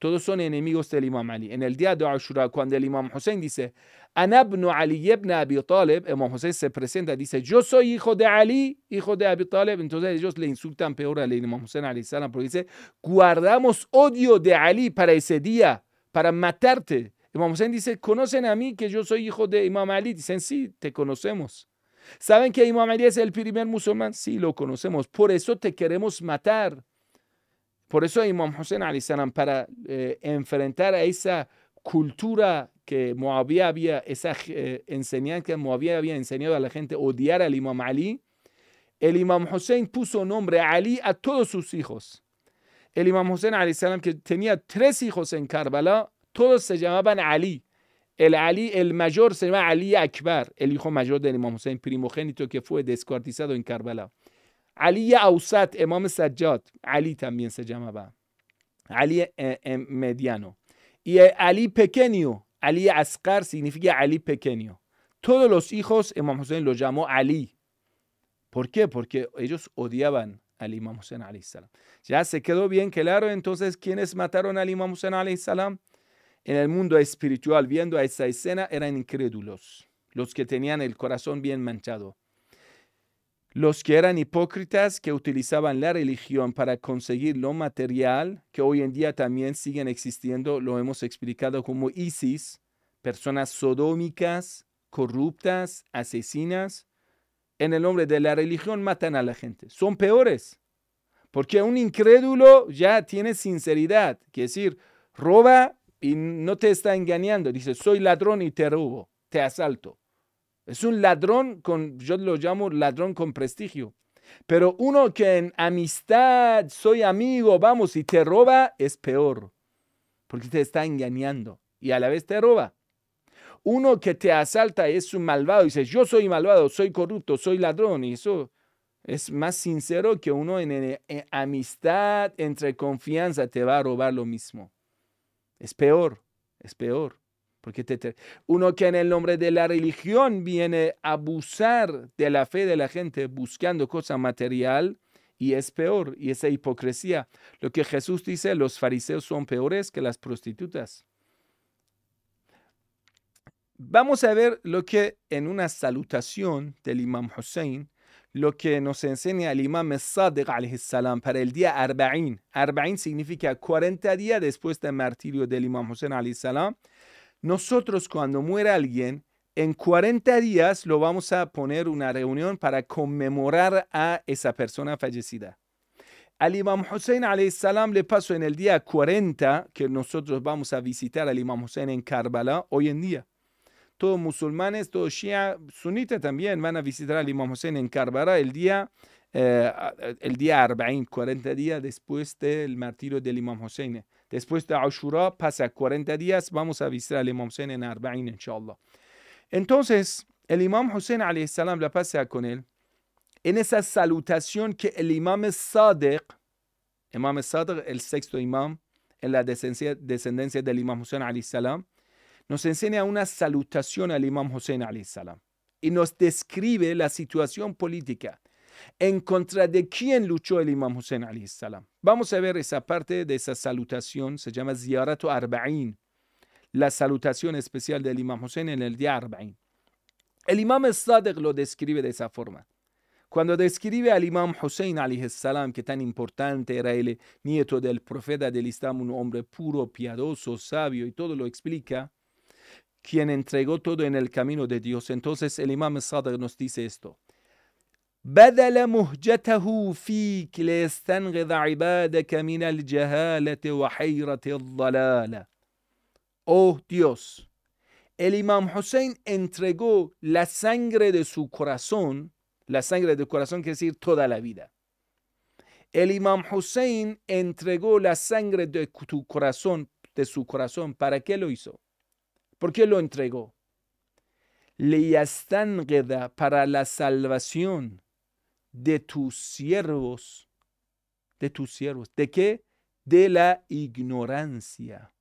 todos son enemigos del Imam Ali. En el día de Ashura, cuando el Imam Hussein dice, Anabnu Ali ibn Abi Talib, Imam Hussein se presenta, dice, yo soy hijo de Ali, hijo de Abi Talib. Entonces ellos le insultan peor al Imam Hussein, porque dice, guardamos odio de Ali para ese día, para matarte. Imam Hussein dice, ¿conocen a mí que yo soy hijo de Imam Ali? Dicen, sí, te conocemos. ¿Saben que Imam Ali es el primer musulmán? Sí, lo conocemos. Por eso te queremos matar. Por eso Imam Hussein, para eh, enfrentar a esa cultura que Moabía había, esa eh, enseñanza que había enseñado a la gente odiar al Imam Ali, el Imam Hussein puso nombre a Ali a todos sus hijos. El Imam Hussein, que tenía tres hijos en Karbala, todos se llamaban Ali. El el mayor, se llama Ali Akbar, el hijo mayor del Imam Hussein, primogénito que fue descuartizado en Karbala. علی اوسط Imam سجاد Ali también se llamaba علی mediano y Ali pequeño Ali Askar significa Ali pequeño todos los hijos Imam Hussein lo llamó Ali ¿por qué? porque ellos odiaban al Imam Hussein alayhi salam ya se quedó bien claro entonces quienes mataron al Imam Hussein alayhi salam en el mundo espiritual viendo esa escena eran incrédulos los que tenían el corazón bien manchado los que eran hipócritas que utilizaban la religión para conseguir lo material, que hoy en día también siguen existiendo, lo hemos explicado como ISIS, personas sodómicas, corruptas, asesinas, en el nombre de la religión matan a la gente. Son peores, porque un incrédulo ya tiene sinceridad, que decir, roba y no te está engañando, dice, soy ladrón y te robo, te asalto. Es un ladrón con, yo lo llamo ladrón con prestigio. Pero uno que en amistad, soy amigo, vamos, y te roba, es peor. Porque te está engañando y a la vez te roba. Uno que te asalta es un malvado y dices, yo soy malvado, soy corrupto, soy ladrón. Y eso es más sincero que uno en amistad, entre confianza, te va a robar lo mismo. Es peor, es peor uno que en el nombre de la religión viene a abusar de la fe de la gente buscando cosa material y es peor, y esa hipocresía. Lo que Jesús dice, los fariseos son peores que las prostitutas. Vamos a ver lo que en una salutación del Imam Hussein, lo que nos enseña el Imam Sadiq salam para el día Arba'in. Arba'in significa 40 días después del martirio del Imam Hussein salam nosotros cuando muera alguien, en 40 días lo vamos a poner una reunión para conmemorar a esa persona fallecida. Al Imam Hussein salam le pasó en el día 40 que nosotros vamos a visitar al Imam Hussein en Karbala hoy en día. Todos musulmanes, todos shia, sunita también van a visitar al Imam Hussein en Karbala el día, eh, el día 40 días después del martirio del Imam Hussein. Después de Ashura pasa 40 días. Vamos a visitar al Imam Hussein en Arba'in, inshallah. Entonces, el Imam Hussein, salam la pasa con él. En esa salutación que el Imam Sadiq, Imam el sexto Imam, en la descendencia, descendencia del Imam Hussein, salam, nos enseña una salutación al Imam Hussein, salam. Y nos describe la situación política en contra de quién luchó el Imam Hussein alayhi salam. Vamos a ver esa parte de esa salutación, se llama al Arba'in, la salutación especial del Imam Hussein en el día Arba'in. El Imam Al-Sadr lo describe de esa forma. Cuando describe al Imam Hussein alayhi salam, que tan importante era el nieto del profeta del Islam, un hombre puro, piadoso, sabio y todo lo explica, quien entregó todo en el camino de Dios. Entonces el Imam Sadr nos dice esto. Oh Dios, el Imam Hussein entregó la sangre de su corazón, la sangre de corazón quiere decir toda la vida. El Imam Hussein entregó la sangre de tu corazón, de su corazón. ¿Para qué lo hizo? ¿Por qué lo entregó? Leyastangueda para la salvación de tus siervos, de tus siervos. ¿De qué? De la ignorancia.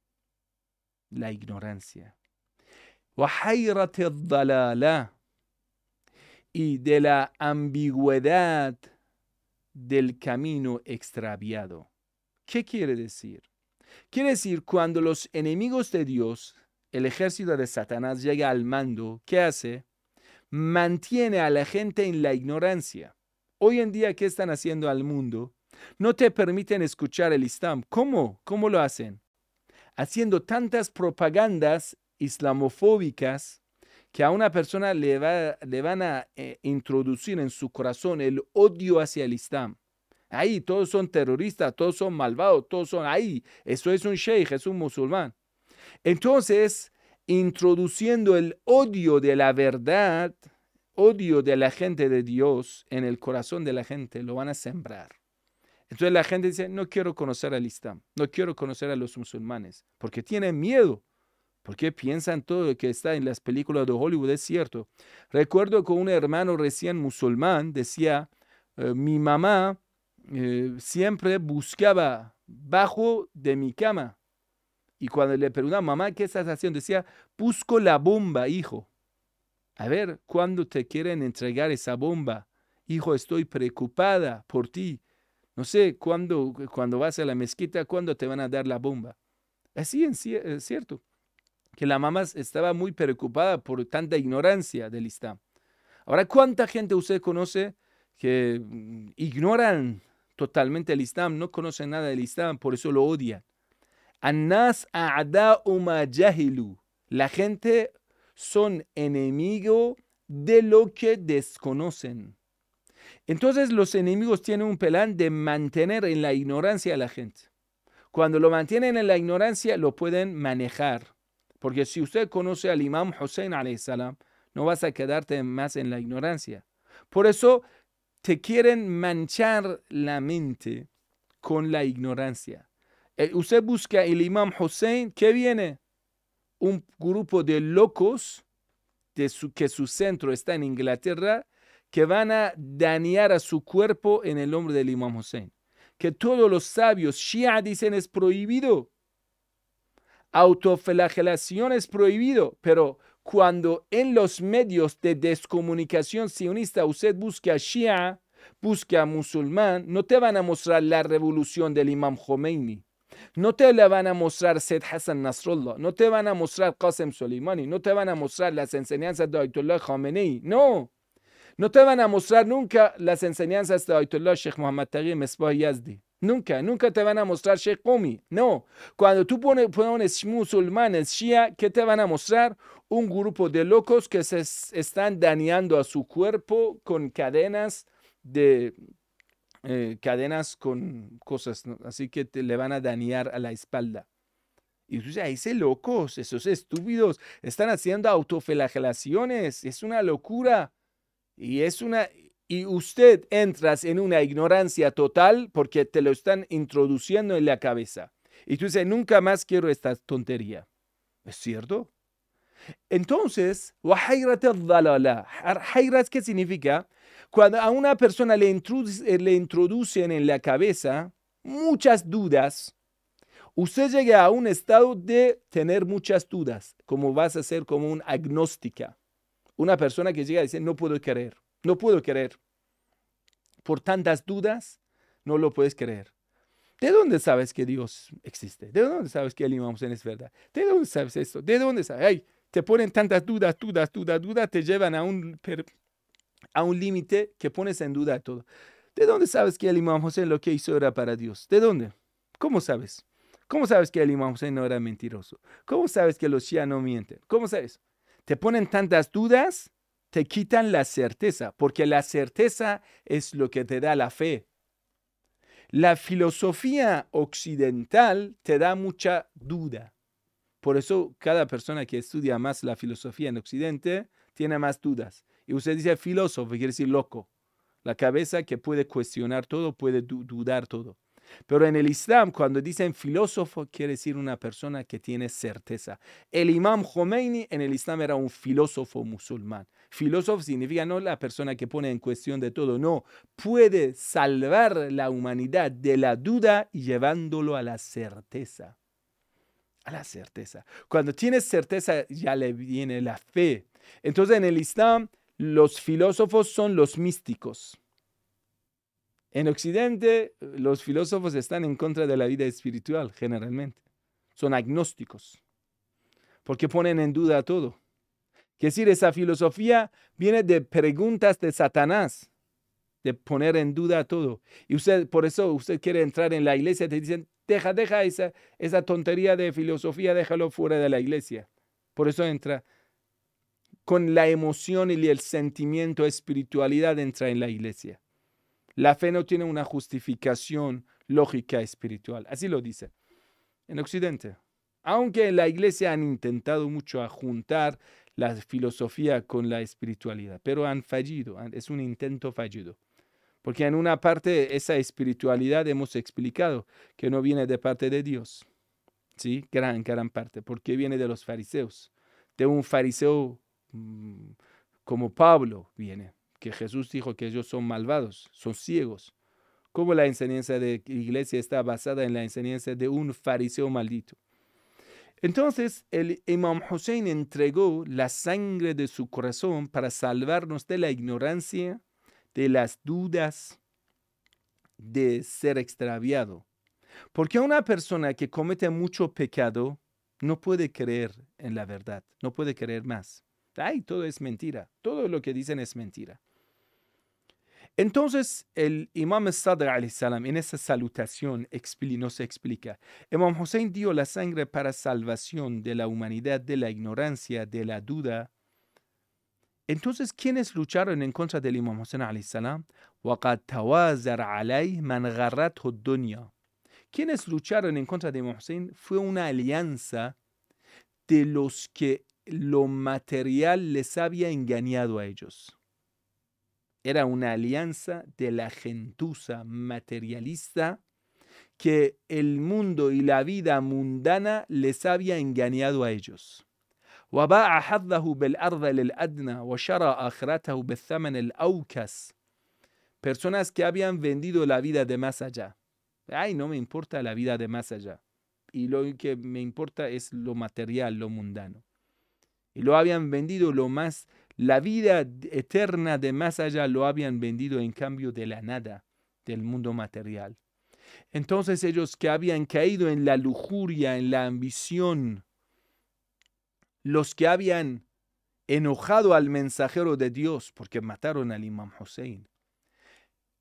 La ignorancia. Y de la ambigüedad del camino extraviado. ¿Qué quiere decir? Quiere decir, cuando los enemigos de Dios, el ejército de Satanás llega al mando, ¿qué hace? Mantiene a la gente en la ignorancia hoy en día, ¿qué están haciendo al mundo? No te permiten escuchar el Islam. ¿Cómo? ¿Cómo lo hacen? Haciendo tantas propagandas islamofóbicas que a una persona le, van a eh, introducir en su corazón el odio hacia el Islam. Ahí todos son terroristas, todos son malvados, todos son ahí. Eso es un sheikh, es un musulmán. Entonces, introduciendo el odio de la verdad, odio de la gente de Dios en el corazón de la gente, lo van a sembrar. Entonces la gente dice, no quiero conocer al Islam, no quiero conocer a los musulmanes, porque tienen miedo, porque piensan todo lo que está en las películas de Hollywood es cierto. Recuerdo que un hermano recién musulmán decía, eh, mi mamá eh, siempre buscaba bajo de mi cama. Y cuando le preguntaba, mamá, ¿qué estás haciendo? Decía, busco la bomba, hijo. A ver, ¿cuándo te quieren entregar esa bomba? Hijo, estoy preocupada por ti. No sé, ¿cuándo, cuando vas a la mezquita, cuándo te van a dar la bomba? Así es eh, cierto, que la mamá estaba muy preocupada por tanta ignorancia del Islam. Ahora, ¿cuánta gente usted conoce que mm, ignoran totalmente el Islam, no conocen nada del Islam, por eso lo odian? Anas a'da'u jahilu. La gente son enemigos de lo que desconocen. Entonces los enemigos tienen un plan de mantener en la ignorancia a la gente. Cuando lo mantienen en la ignorancia lo pueden manejar. Porque si usted conoce al imam Hussein no vas a quedarte más en la ignorancia. Por eso te quieren manchar la mente con la ignorancia. Eh, usted busca el imam Hussein, ¿qué viene? un grupo de locos su, que su centro está en Inglaterra que van a dañar a su cuerpo en el nombre del Imam Hussein. Que todos los sabios Shia dicen es prohibido. Autoflagelación es prohibido, pero cuando en los medios de descomunicación sionista usted busca Shia, busca musulmán, no te van a mostrar la revolución del Imam Khomeini no te la van a mostrar Seth Hassan Nasrullah, no te van a mostrar Qasem Soleimani, no te van a mostrar las enseñanzas de Ayatollah Khamenei, no. No te van a mostrar nunca las enseñanzas de Ayatollah Sheikh Muhammad Taghi Mesbah Yazdi. Nunca, nunca te van a mostrar Sheikh Qomi, No. Cuando tú pones, pones musulmanes, shia, ¿qué te van a mostrar? Un grupo de locos que se están dañando a su cuerpo con cadenas de eh, cadenas con cosas, así que te, le van a dañar a la espalda. Y tú dices, ese locos, esos estúpidos, están haciendo autoflagelaciones, es una locura. Y es una y usted entras en una ignorancia total porque te lo están introduciendo en la cabeza. Y tú dices, nunca más quiero esta tontería. ¿Es cierto? Entonces, ¿qué significa? Cuando a una persona eh, le, introducen en la cabeza muchas dudas, usted llega a un estado de tener muchas dudas, como vas a ser como un agnóstica. Una persona que llega y dice, no puedo creer, no puedo creer. Por tantas dudas, no lo puedes creer. ¿De dónde sabes que Dios existe? ¿De dónde sabes que el Imam es verdad? ¿De dónde sabes esto? ¿De dónde sabes? te ponen tantas dudas, dudas, dudas, dudas, te llevan a un a un límite que pones en duda todo. ¿De dónde sabes que el imam José lo que hizo era para Dios? ¿De dónde? ¿Cómo sabes? ¿Cómo sabes que el imam José no era mentiroso? ¿Cómo sabes que los no mienten? ¿Cómo sabes? Te ponen tantas dudas, te quitan la certeza, porque la certeza es lo que te da la fe. La filosofía occidental te da mucha duda. Por eso cada persona que estudia más la filosofía en Occidente tiene más dudas. Y usted dice filósofo, quiere decir loco. La cabeza que puede cuestionar todo, puede dudar todo. Pero en el Islam, cuando dicen filósofo, quiere decir una persona que tiene certeza. El imam Khomeini en el Islam era un filósofo musulmán. Filósofo significa no la persona que pone en cuestión de todo, no, puede salvar la humanidad de la duda llevándolo a la certeza. A la certeza. Cuando tienes certeza ya le viene la fe. Entonces en el Islam los filósofos son los místicos. En Occidente, los filósofos están en contra de la vida espiritual, generalmente. Son agnósticos, porque ponen en duda todo. Que decir, esa filosofía viene de preguntas de Satanás, de poner en duda todo. Y usted, por eso, usted quiere entrar en la iglesia, te dicen, deja, deja esa, esa tontería de filosofía, déjalo fuera de la iglesia. Por eso entra con la emoción y el sentimiento, espiritualidad entra en la iglesia. La fe no tiene una justificación lógica espiritual. Así lo dice en Occidente. Aunque en la iglesia han intentado mucho a juntar la filosofía con la espiritualidad, pero han fallido, es un intento fallido. Porque en una parte esa espiritualidad hemos explicado que no viene de parte de Dios, ¿sí? Gran, gran parte, porque viene de los fariseos, de un fariseo Mm, como Pablo viene, que Jesús dijo que ellos son malvados, son ciegos. Como la enseñanza de la iglesia está basada en la enseñanza de un fariseo maldito. Entonces el imam Hussein entregó la sangre de su corazón para salvarnos de la ignorancia, de las dudas, de ser extraviado. Porque una persona que comete mucho pecado no puede creer en la verdad, no puede creer más. Ay, todo es mentira. Todo lo que dicen es mentira. Entonces, el Imam Sadr en esa salutación nos explica, Imam Hussein dio la sangre para salvación de la humanidad de la ignorancia, de la duda. Entonces, ¿quiénes lucharon en contra del Imam Hussein salam? Quienes lucharon en contra de Imam Hussein fue una alianza de los que lo material les había engañado a ellos. Era una alianza de la gentuza materialista que el mundo y la vida mundana les había engañado a ellos. personas que habían vendido la vida de más allá. Ay, no me importa la vida de más allá. Y lo que me importa es lo material, lo mundano. Y lo habían vendido lo más, la vida eterna de más allá lo habían vendido en cambio de la nada, del mundo material. Entonces ellos que habían caído en la lujuria, en la ambición, los que habían enojado al mensajero de Dios porque mataron al imam Hussein,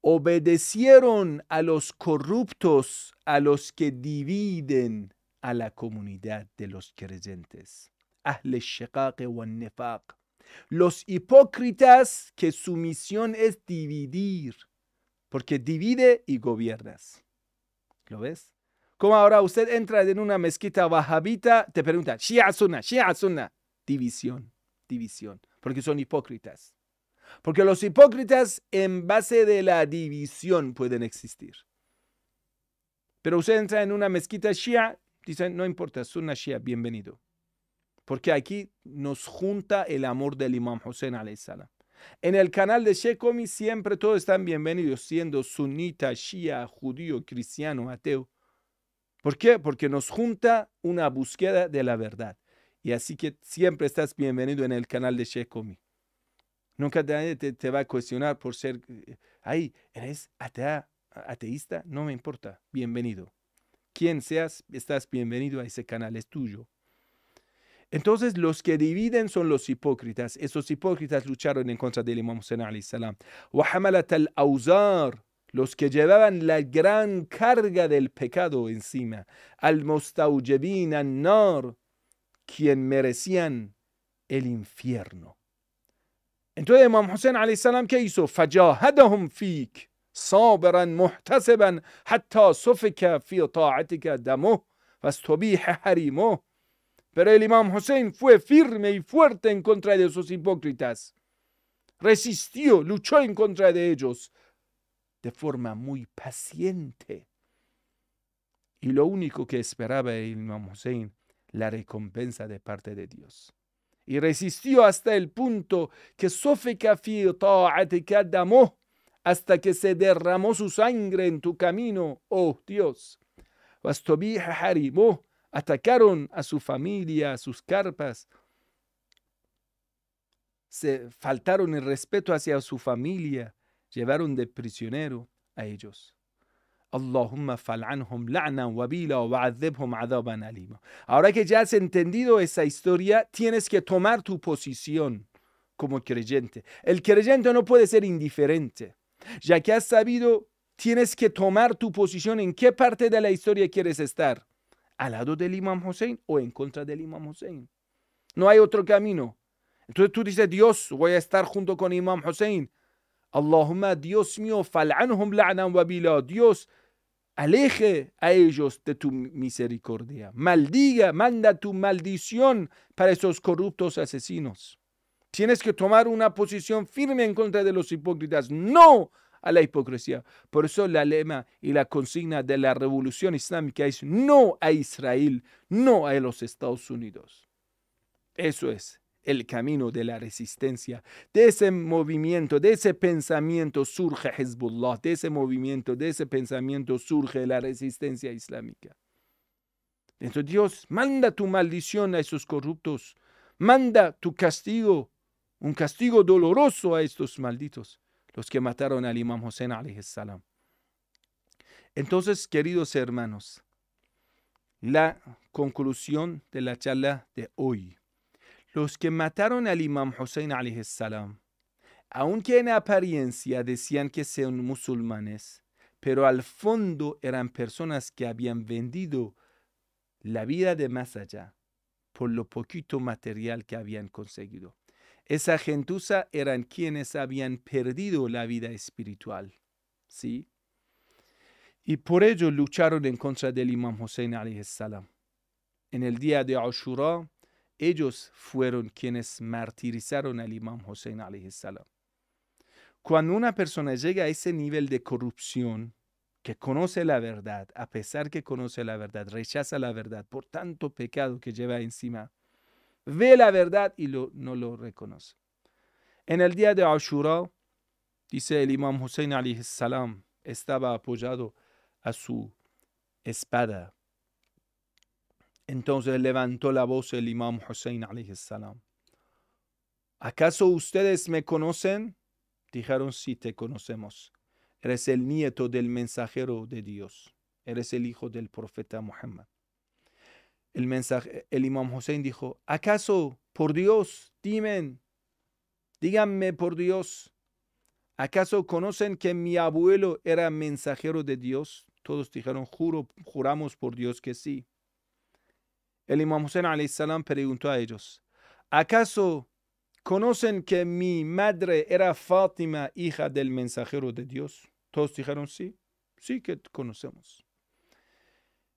obedecieron a los corruptos, a los que dividen a la comunidad de los creyentes. Los hipócritas que su misión es dividir, porque divide y gobiernas. ¿Lo ves? Como ahora usted entra en una mezquita wahabita, te pregunta, Shia Sunna, Shia Sunna. División, división, porque son hipócritas. Porque los hipócritas en base de la división pueden existir. Pero usted entra en una mezquita Shia, dicen, no importa, Sunna Shia, bienvenido. Porque aquí nos junta el amor del Imam Hussein a.s. En el canal de Shekomi siempre todos están bienvenidos, siendo sunita, shia, judío, cristiano, ateo. ¿Por qué? Porque nos junta una búsqueda de la verdad. Y así que siempre estás bienvenido en el canal de Shekomi. Nunca nadie te, va a cuestionar por ser, eh, ay, eres ateísta, no me importa, bienvenido. Quien seas, estás bienvenido a ese canal, es tuyo. Entonces los que dividen son los hipócritas. Esos hipócritas lucharon en contra del Imam Hussein alayhi salam. al auzar los que llevaban la gran carga del pecado encima. Al-mustawjibin an-nar, quien merecían el infierno. Entonces Imam Hussein alayhi salam ¿qué hizo? Fajahadahum fik. صابرا sufika fi ta'atika pero el imam Hussein fue firme y fuerte en contra de esos hipócritas. Resistió, luchó en contra de ellos de forma muy paciente. Y lo único que esperaba el imam Hussein, la recompensa de parte de Dios. Y resistió hasta el punto que sofika fi hasta que se derramó su sangre en tu camino, oh Dios. ha Harimó atacaron a su familia, a sus carpas, se faltaron el respeto hacia su familia, llevaron de prisionero a ellos. Allahumma fal'anhum la'nan wabila adaban alima. Ahora que ya has entendido esa historia, tienes que tomar tu posición como creyente. El creyente no puede ser indiferente. Ya que has sabido, tienes que tomar tu posición en qué parte de la historia quieres estar al lado del Imam Hussein o en contra del Imam Hussein. No hay otro camino. Entonces tú dices, Dios, voy a estar junto con Imam Hussein. Allahumma, Dios mío, fal'anhum la'nan Dios, aleje a ellos de tu misericordia. Maldiga, manda tu maldición para esos corruptos asesinos. Tienes que tomar una posición firme en contra de los hipócritas. No a la hipocresía. Por eso la lema y la consigna de la revolución islámica es no a Israel, no a los Estados Unidos. Eso es el camino de la resistencia. De ese movimiento, de ese pensamiento surge Hezbollah, de ese movimiento, de ese pensamiento surge la resistencia islámica. Entonces Dios manda tu maldición a esos corruptos, manda tu castigo, un castigo doloroso a estos malditos los que mataron al imam Hussein salam. Entonces, queridos hermanos, la conclusión de la charla de hoy. Los que mataron al imam Hossein salam, aunque en apariencia decían que sean musulmanes, pero al fondo eran personas que habían vendido la vida de más allá por lo poquito material que habían conseguido. Esa gentuza eran quienes habían perdido la vida espiritual. ¿Sí? Y por ello lucharon en contra del Imam Hussein salam. En el día de Ashura, ellos fueron quienes martirizaron al Imam Hussein salam. Cuando una persona llega a ese nivel de corrupción, que conoce la verdad, a pesar que conoce la verdad, rechaza la verdad por tanto pecado que lleva encima, ve la verdad y no lo reconoce. En el día de Ashura, dice el imam Hussein salam, estaba apoyado a su espada. Entonces levantó la voz el imam Hussein salam. ¿Acaso ustedes me conocen? Dijeron, sí, te conocemos. Eres el nieto del mensajero de Dios. Eres el hijo del profeta Muhammad el mensaje, el imam Hussein dijo, ¿acaso por Dios, dimen díganme por Dios, ¿acaso conocen que mi abuelo era mensajero de Dios? Todos dijeron, juro, juramos por Dios que sí. El imam Hussein salam, preguntó a ellos, ¿acaso conocen que mi madre era Fátima, hija del mensajero de Dios? Todos dijeron, sí, sí que conocemos.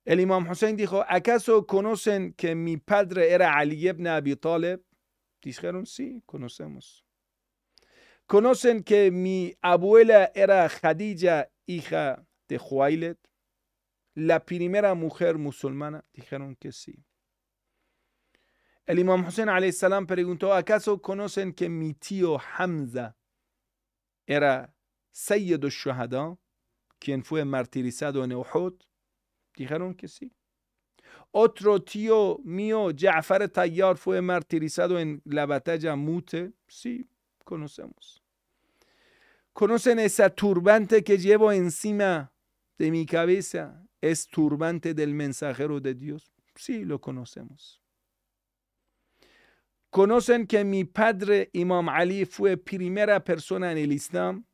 El imam Hussein dijo, ¿acaso conocen que mi padre era Ali ibn Abi Talib? Dijeron, sí, conocemos. ¿Conocen que mi abuela era Khadija, hija de Juailet? La primera mujer musulmana. Dijeron que sí. El imam Hussein preguntó, ¿acaso conocen que mi tío Hamza era Sayyid al-Shuhada, quien fue martirizado en Uhud? Dijeron que sí. Otro tío mío, Ja'far Tayyar, fue martirizado en la batalla Mute. Sí, conocemos. ¿Conocen esa turbante que llevo encima de mi cabeza? Es turbante del mensajero de Dios. Sí, lo conocemos. ¿Conocen que mi padre, Imam Ali, fue primera persona en el Islam?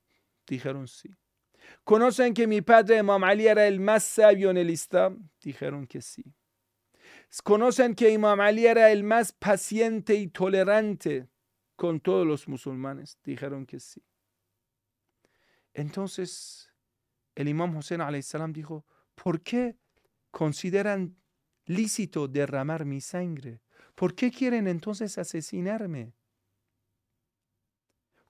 Dijeron sí. ¿Conocen que mi padre Imam Ali era el más sabio en el Islam? Dijeron que sí. ¿Conocen que Imam Ali era el más paciente y tolerante con todos los musulmanes? Dijeron que sí. Entonces, el Imam Hussein salam dijo, ¿por qué consideran lícito derramar mi sangre? ¿Por qué quieren entonces asesinarme?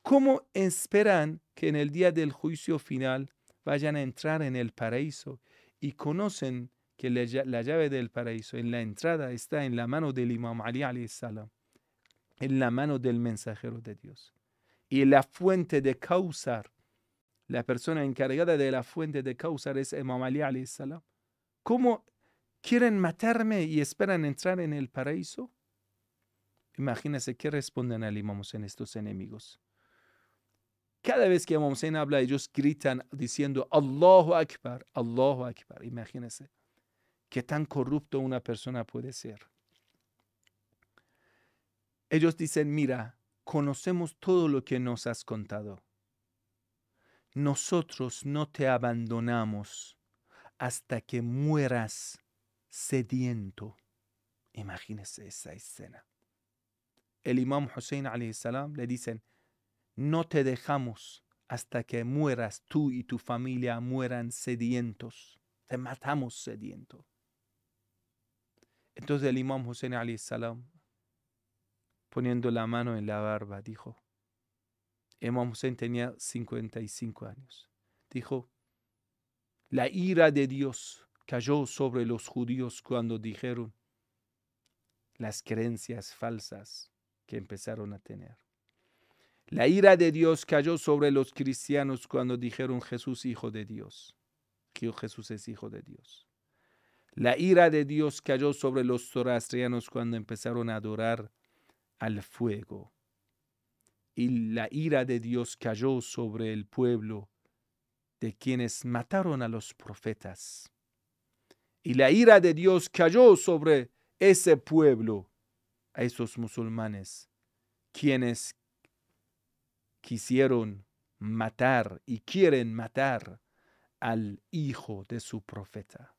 ¿Cómo esperan que en el día del juicio final vayan a entrar en el paraíso y conocen que la llave del paraíso en la entrada está en la mano del Imam Ali en la mano del mensajero de Dios. Y la fuente de causar, la persona encargada de la fuente de causar es Imam Ali salam. ¿Cómo quieren matarme y esperan entrar en el paraíso? Imagínense qué responden al Imam en estos enemigos. Cada vez que Imam Hussein habla, ellos gritan diciendo Allahu Akbar, Allahu Akbar. Imagínense qué tan corrupto una persona puede ser. Ellos dicen, mira, conocemos todo lo que nos has contado. Nosotros no te abandonamos hasta que mueras sediento. Imagínese esa escena. El imam Hussein le dicen, no te dejamos hasta que mueras tú y tu familia mueran sedientos. Te matamos sediento. Entonces el imam Hussein poniendo la mano en la barba, dijo, Imam Hussein tenía 55 años, dijo, la ira de Dios cayó sobre los judíos cuando dijeron las creencias falsas que empezaron a tener. La ira de Dios cayó sobre los cristianos cuando dijeron Jesús hijo de Dios, que oh, Jesús es hijo de Dios. La ira de Dios cayó sobre los zoroastrianos cuando empezaron a adorar al fuego. Y la ira de Dios cayó sobre el pueblo de quienes mataron a los profetas. Y la ira de Dios cayó sobre ese pueblo, a esos musulmanes, quienes quisieron matar y quieren matar al hijo de su profeta.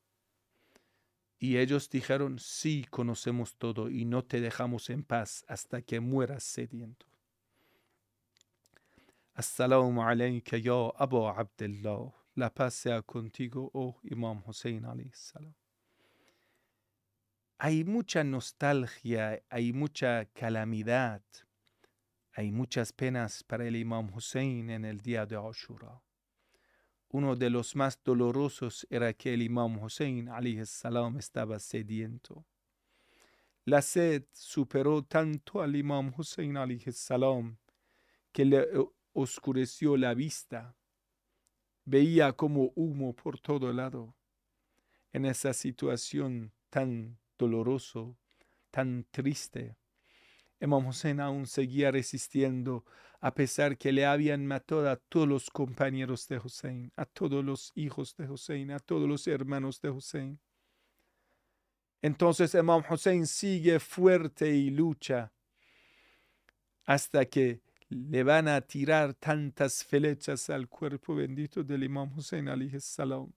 Y ellos dijeron, sí conocemos todo y no te dejamos en paz hasta que mueras sediento. Assalamu alayka ya Abu Abdullah. La paz sea contigo, oh Imam Hussein alayhi Hay mucha nostalgia, hay mucha calamidad, hay muchas penas para el Imam Hussein en el día de Ashura. Uno de los más dolorosos era que el Imam Hussein salam estaba sediento. La sed superó tanto al Imam Hussein salam que le eh, oscureció la vista. Veía como humo por todo lado. En esa situación tan doloroso, tan triste, Imam Hussein aún seguía resistiendo, a pesar que le habían matado a todos los compañeros de Hussein, a todos los hijos de Hussein, a todos los hermanos de Hussein. Entonces Imam Hussein sigue fuerte y lucha hasta que le van a tirar tantas flechas al cuerpo bendito del Imam Hussein salam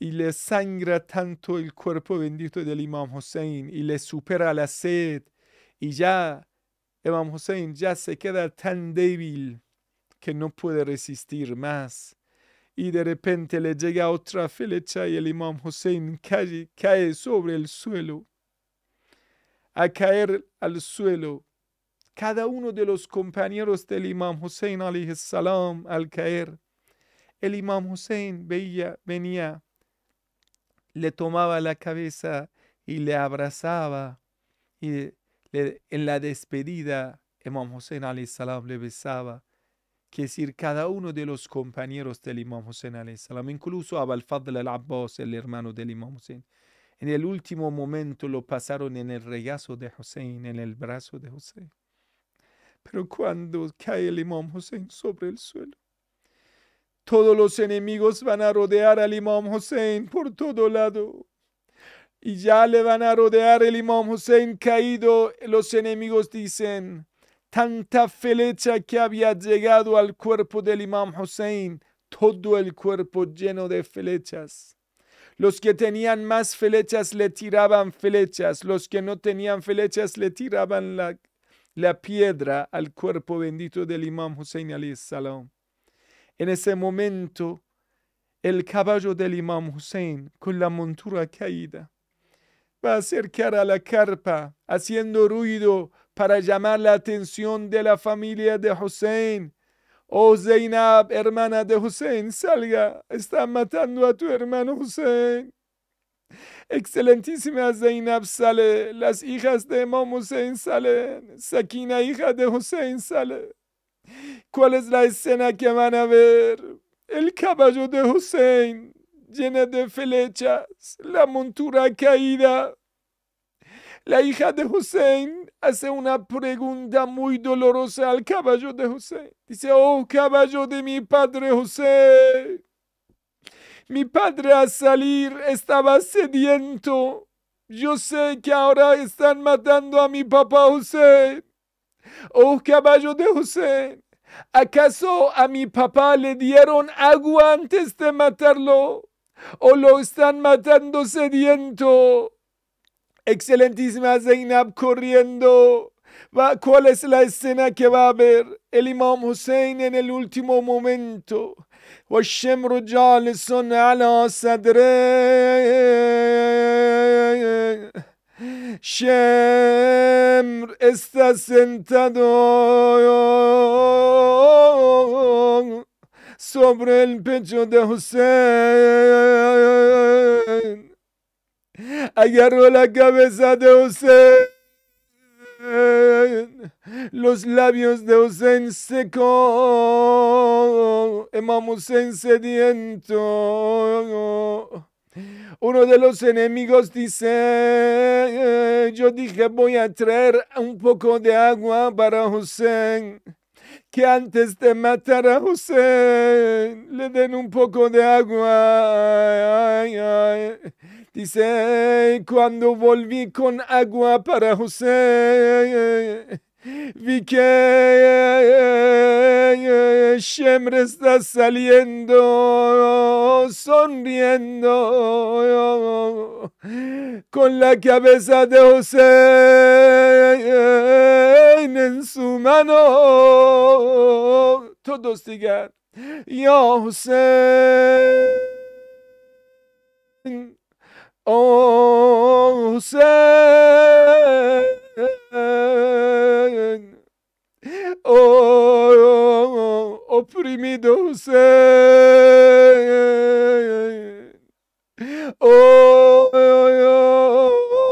y le sangra tanto el cuerpo bendito del Imam Hussein y le supera la sed y ya Imam Hussein ya se queda tan débil que no puede resistir más y de repente le llega otra flecha y el Imam Hussein cae, cae sobre el suelo. A caer al suelo, cada uno de los compañeros del Imam Hussein al caer, el Imam Hussein veía, venía le tomaba la cabeza y le abrazaba. Y en la despedida, Imam Hussein salam le besaba. Que decir, cada uno de los compañeros del Imam Hussein salam, incluso al Fadl al-Abbas, el hermano del Imam Hussein, en el último momento lo pasaron en el regazo de Hussein, en el brazo de Hussein. Pero cuando cae el Imam Hussein sobre el suelo, todos los enemigos van a rodear al Imam Hussein por todo lado. Y ya le van a rodear el Imam Hussein caído. Los enemigos dicen, tanta flecha que había llegado al cuerpo del Imam Hussein, todo el cuerpo lleno de flechas. Los que tenían más flechas le tiraban flechas, los que no tenían flechas le tiraban la, piedra al cuerpo bendito del Imam Hussein salam. En ese momento, el caballo del imam Hussein, con la montura caída, va a acercar a la carpa, haciendo ruido para llamar la atención de la familia de Hussein. Oh Zeinab, hermana de Hussein, salga, está matando a tu hermano Hussein. Excelentísima Zeinab, sale, las hijas de Imam Hussein salen, Sakina, hija de Hussein, sale. ¿Cuál es la escena que van a ver? El caballo de Hussein, llena de flechas, la montura caída. La hija de Hussein hace una pregunta muy dolorosa al caballo de Hussein. Dice, oh caballo de mi padre Hussein, mi padre al salir estaba sediento. Yo sé que ahora están matando a mi papá Hussein. ¡Oh caballo de Hussein! ¿Acaso a mi papá le dieron agua antes de matarlo? ¿O lo están matando sediento? Excelentísima Zainab corriendo. ¿Cuál es la escena que va a ver el Imam Hussein en el último momento? والشمر جالس على sadre. Shem está sentado oh, sobre el pecho de Hussein. Agarró la cabeza de José. Los labios de Hussein secó. Imam Hussein sediento. Uno de los enemigos dice, eh, yo dije voy a traer un poco de agua para José, Que antes de matar a José, le den un poco de agua. Dice, cuando volví con agua para José que siempre está saliendo, sonriendo, con la cabeza de José en su mano. Todos digan, yo José, oh Oh, oh, oh, oprimido você. Oh, oh,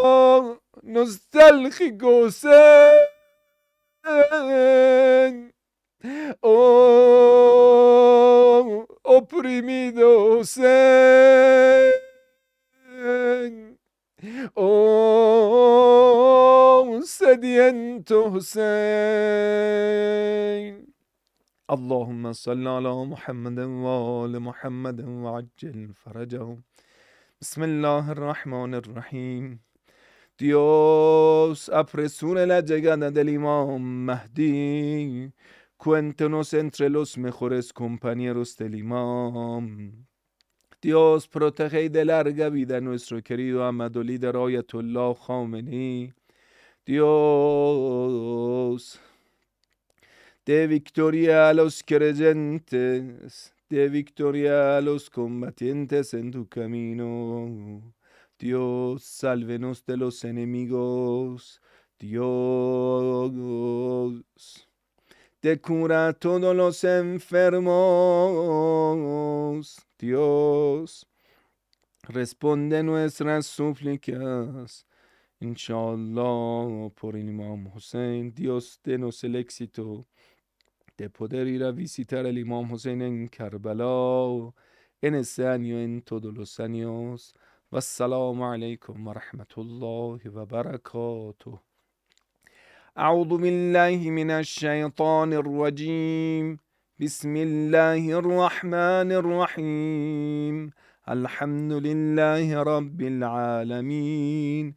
oh, nostálgico você. Oh, oprimido você. Oh, هدی اللهم محمد و محمد بسم الله الرحمن الرحیم دیوس اپرسون لجگن دل امام مهدی کوئنتنوس انتر لوس میخورس کمپانیروس دل امام دیوس پروتخی دلرگوی دنوس رو و امدولی الله خامنی Dios. De victoria a los creyentes, de victoria a los combatientes en tu camino. Dios, sálvenos de los enemigos. Dios, te cura a todos los enfermos. Dios, responde nuestras súplicas. Inshallah por il Imam Hussein, Dios denos el éxito de poder ir a visitar al Imam Hussein en Karbala en ese año, en todos los años. alaikum wa rahmatullahi wa barakatuh. أعوذ بالله من الشيطان الرجيم بسم الله الرحمن الرحيم الحمد لله رب العالمين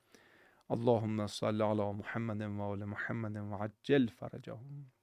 اللهم صل على محمد وعلى محمد وعجل فرجهم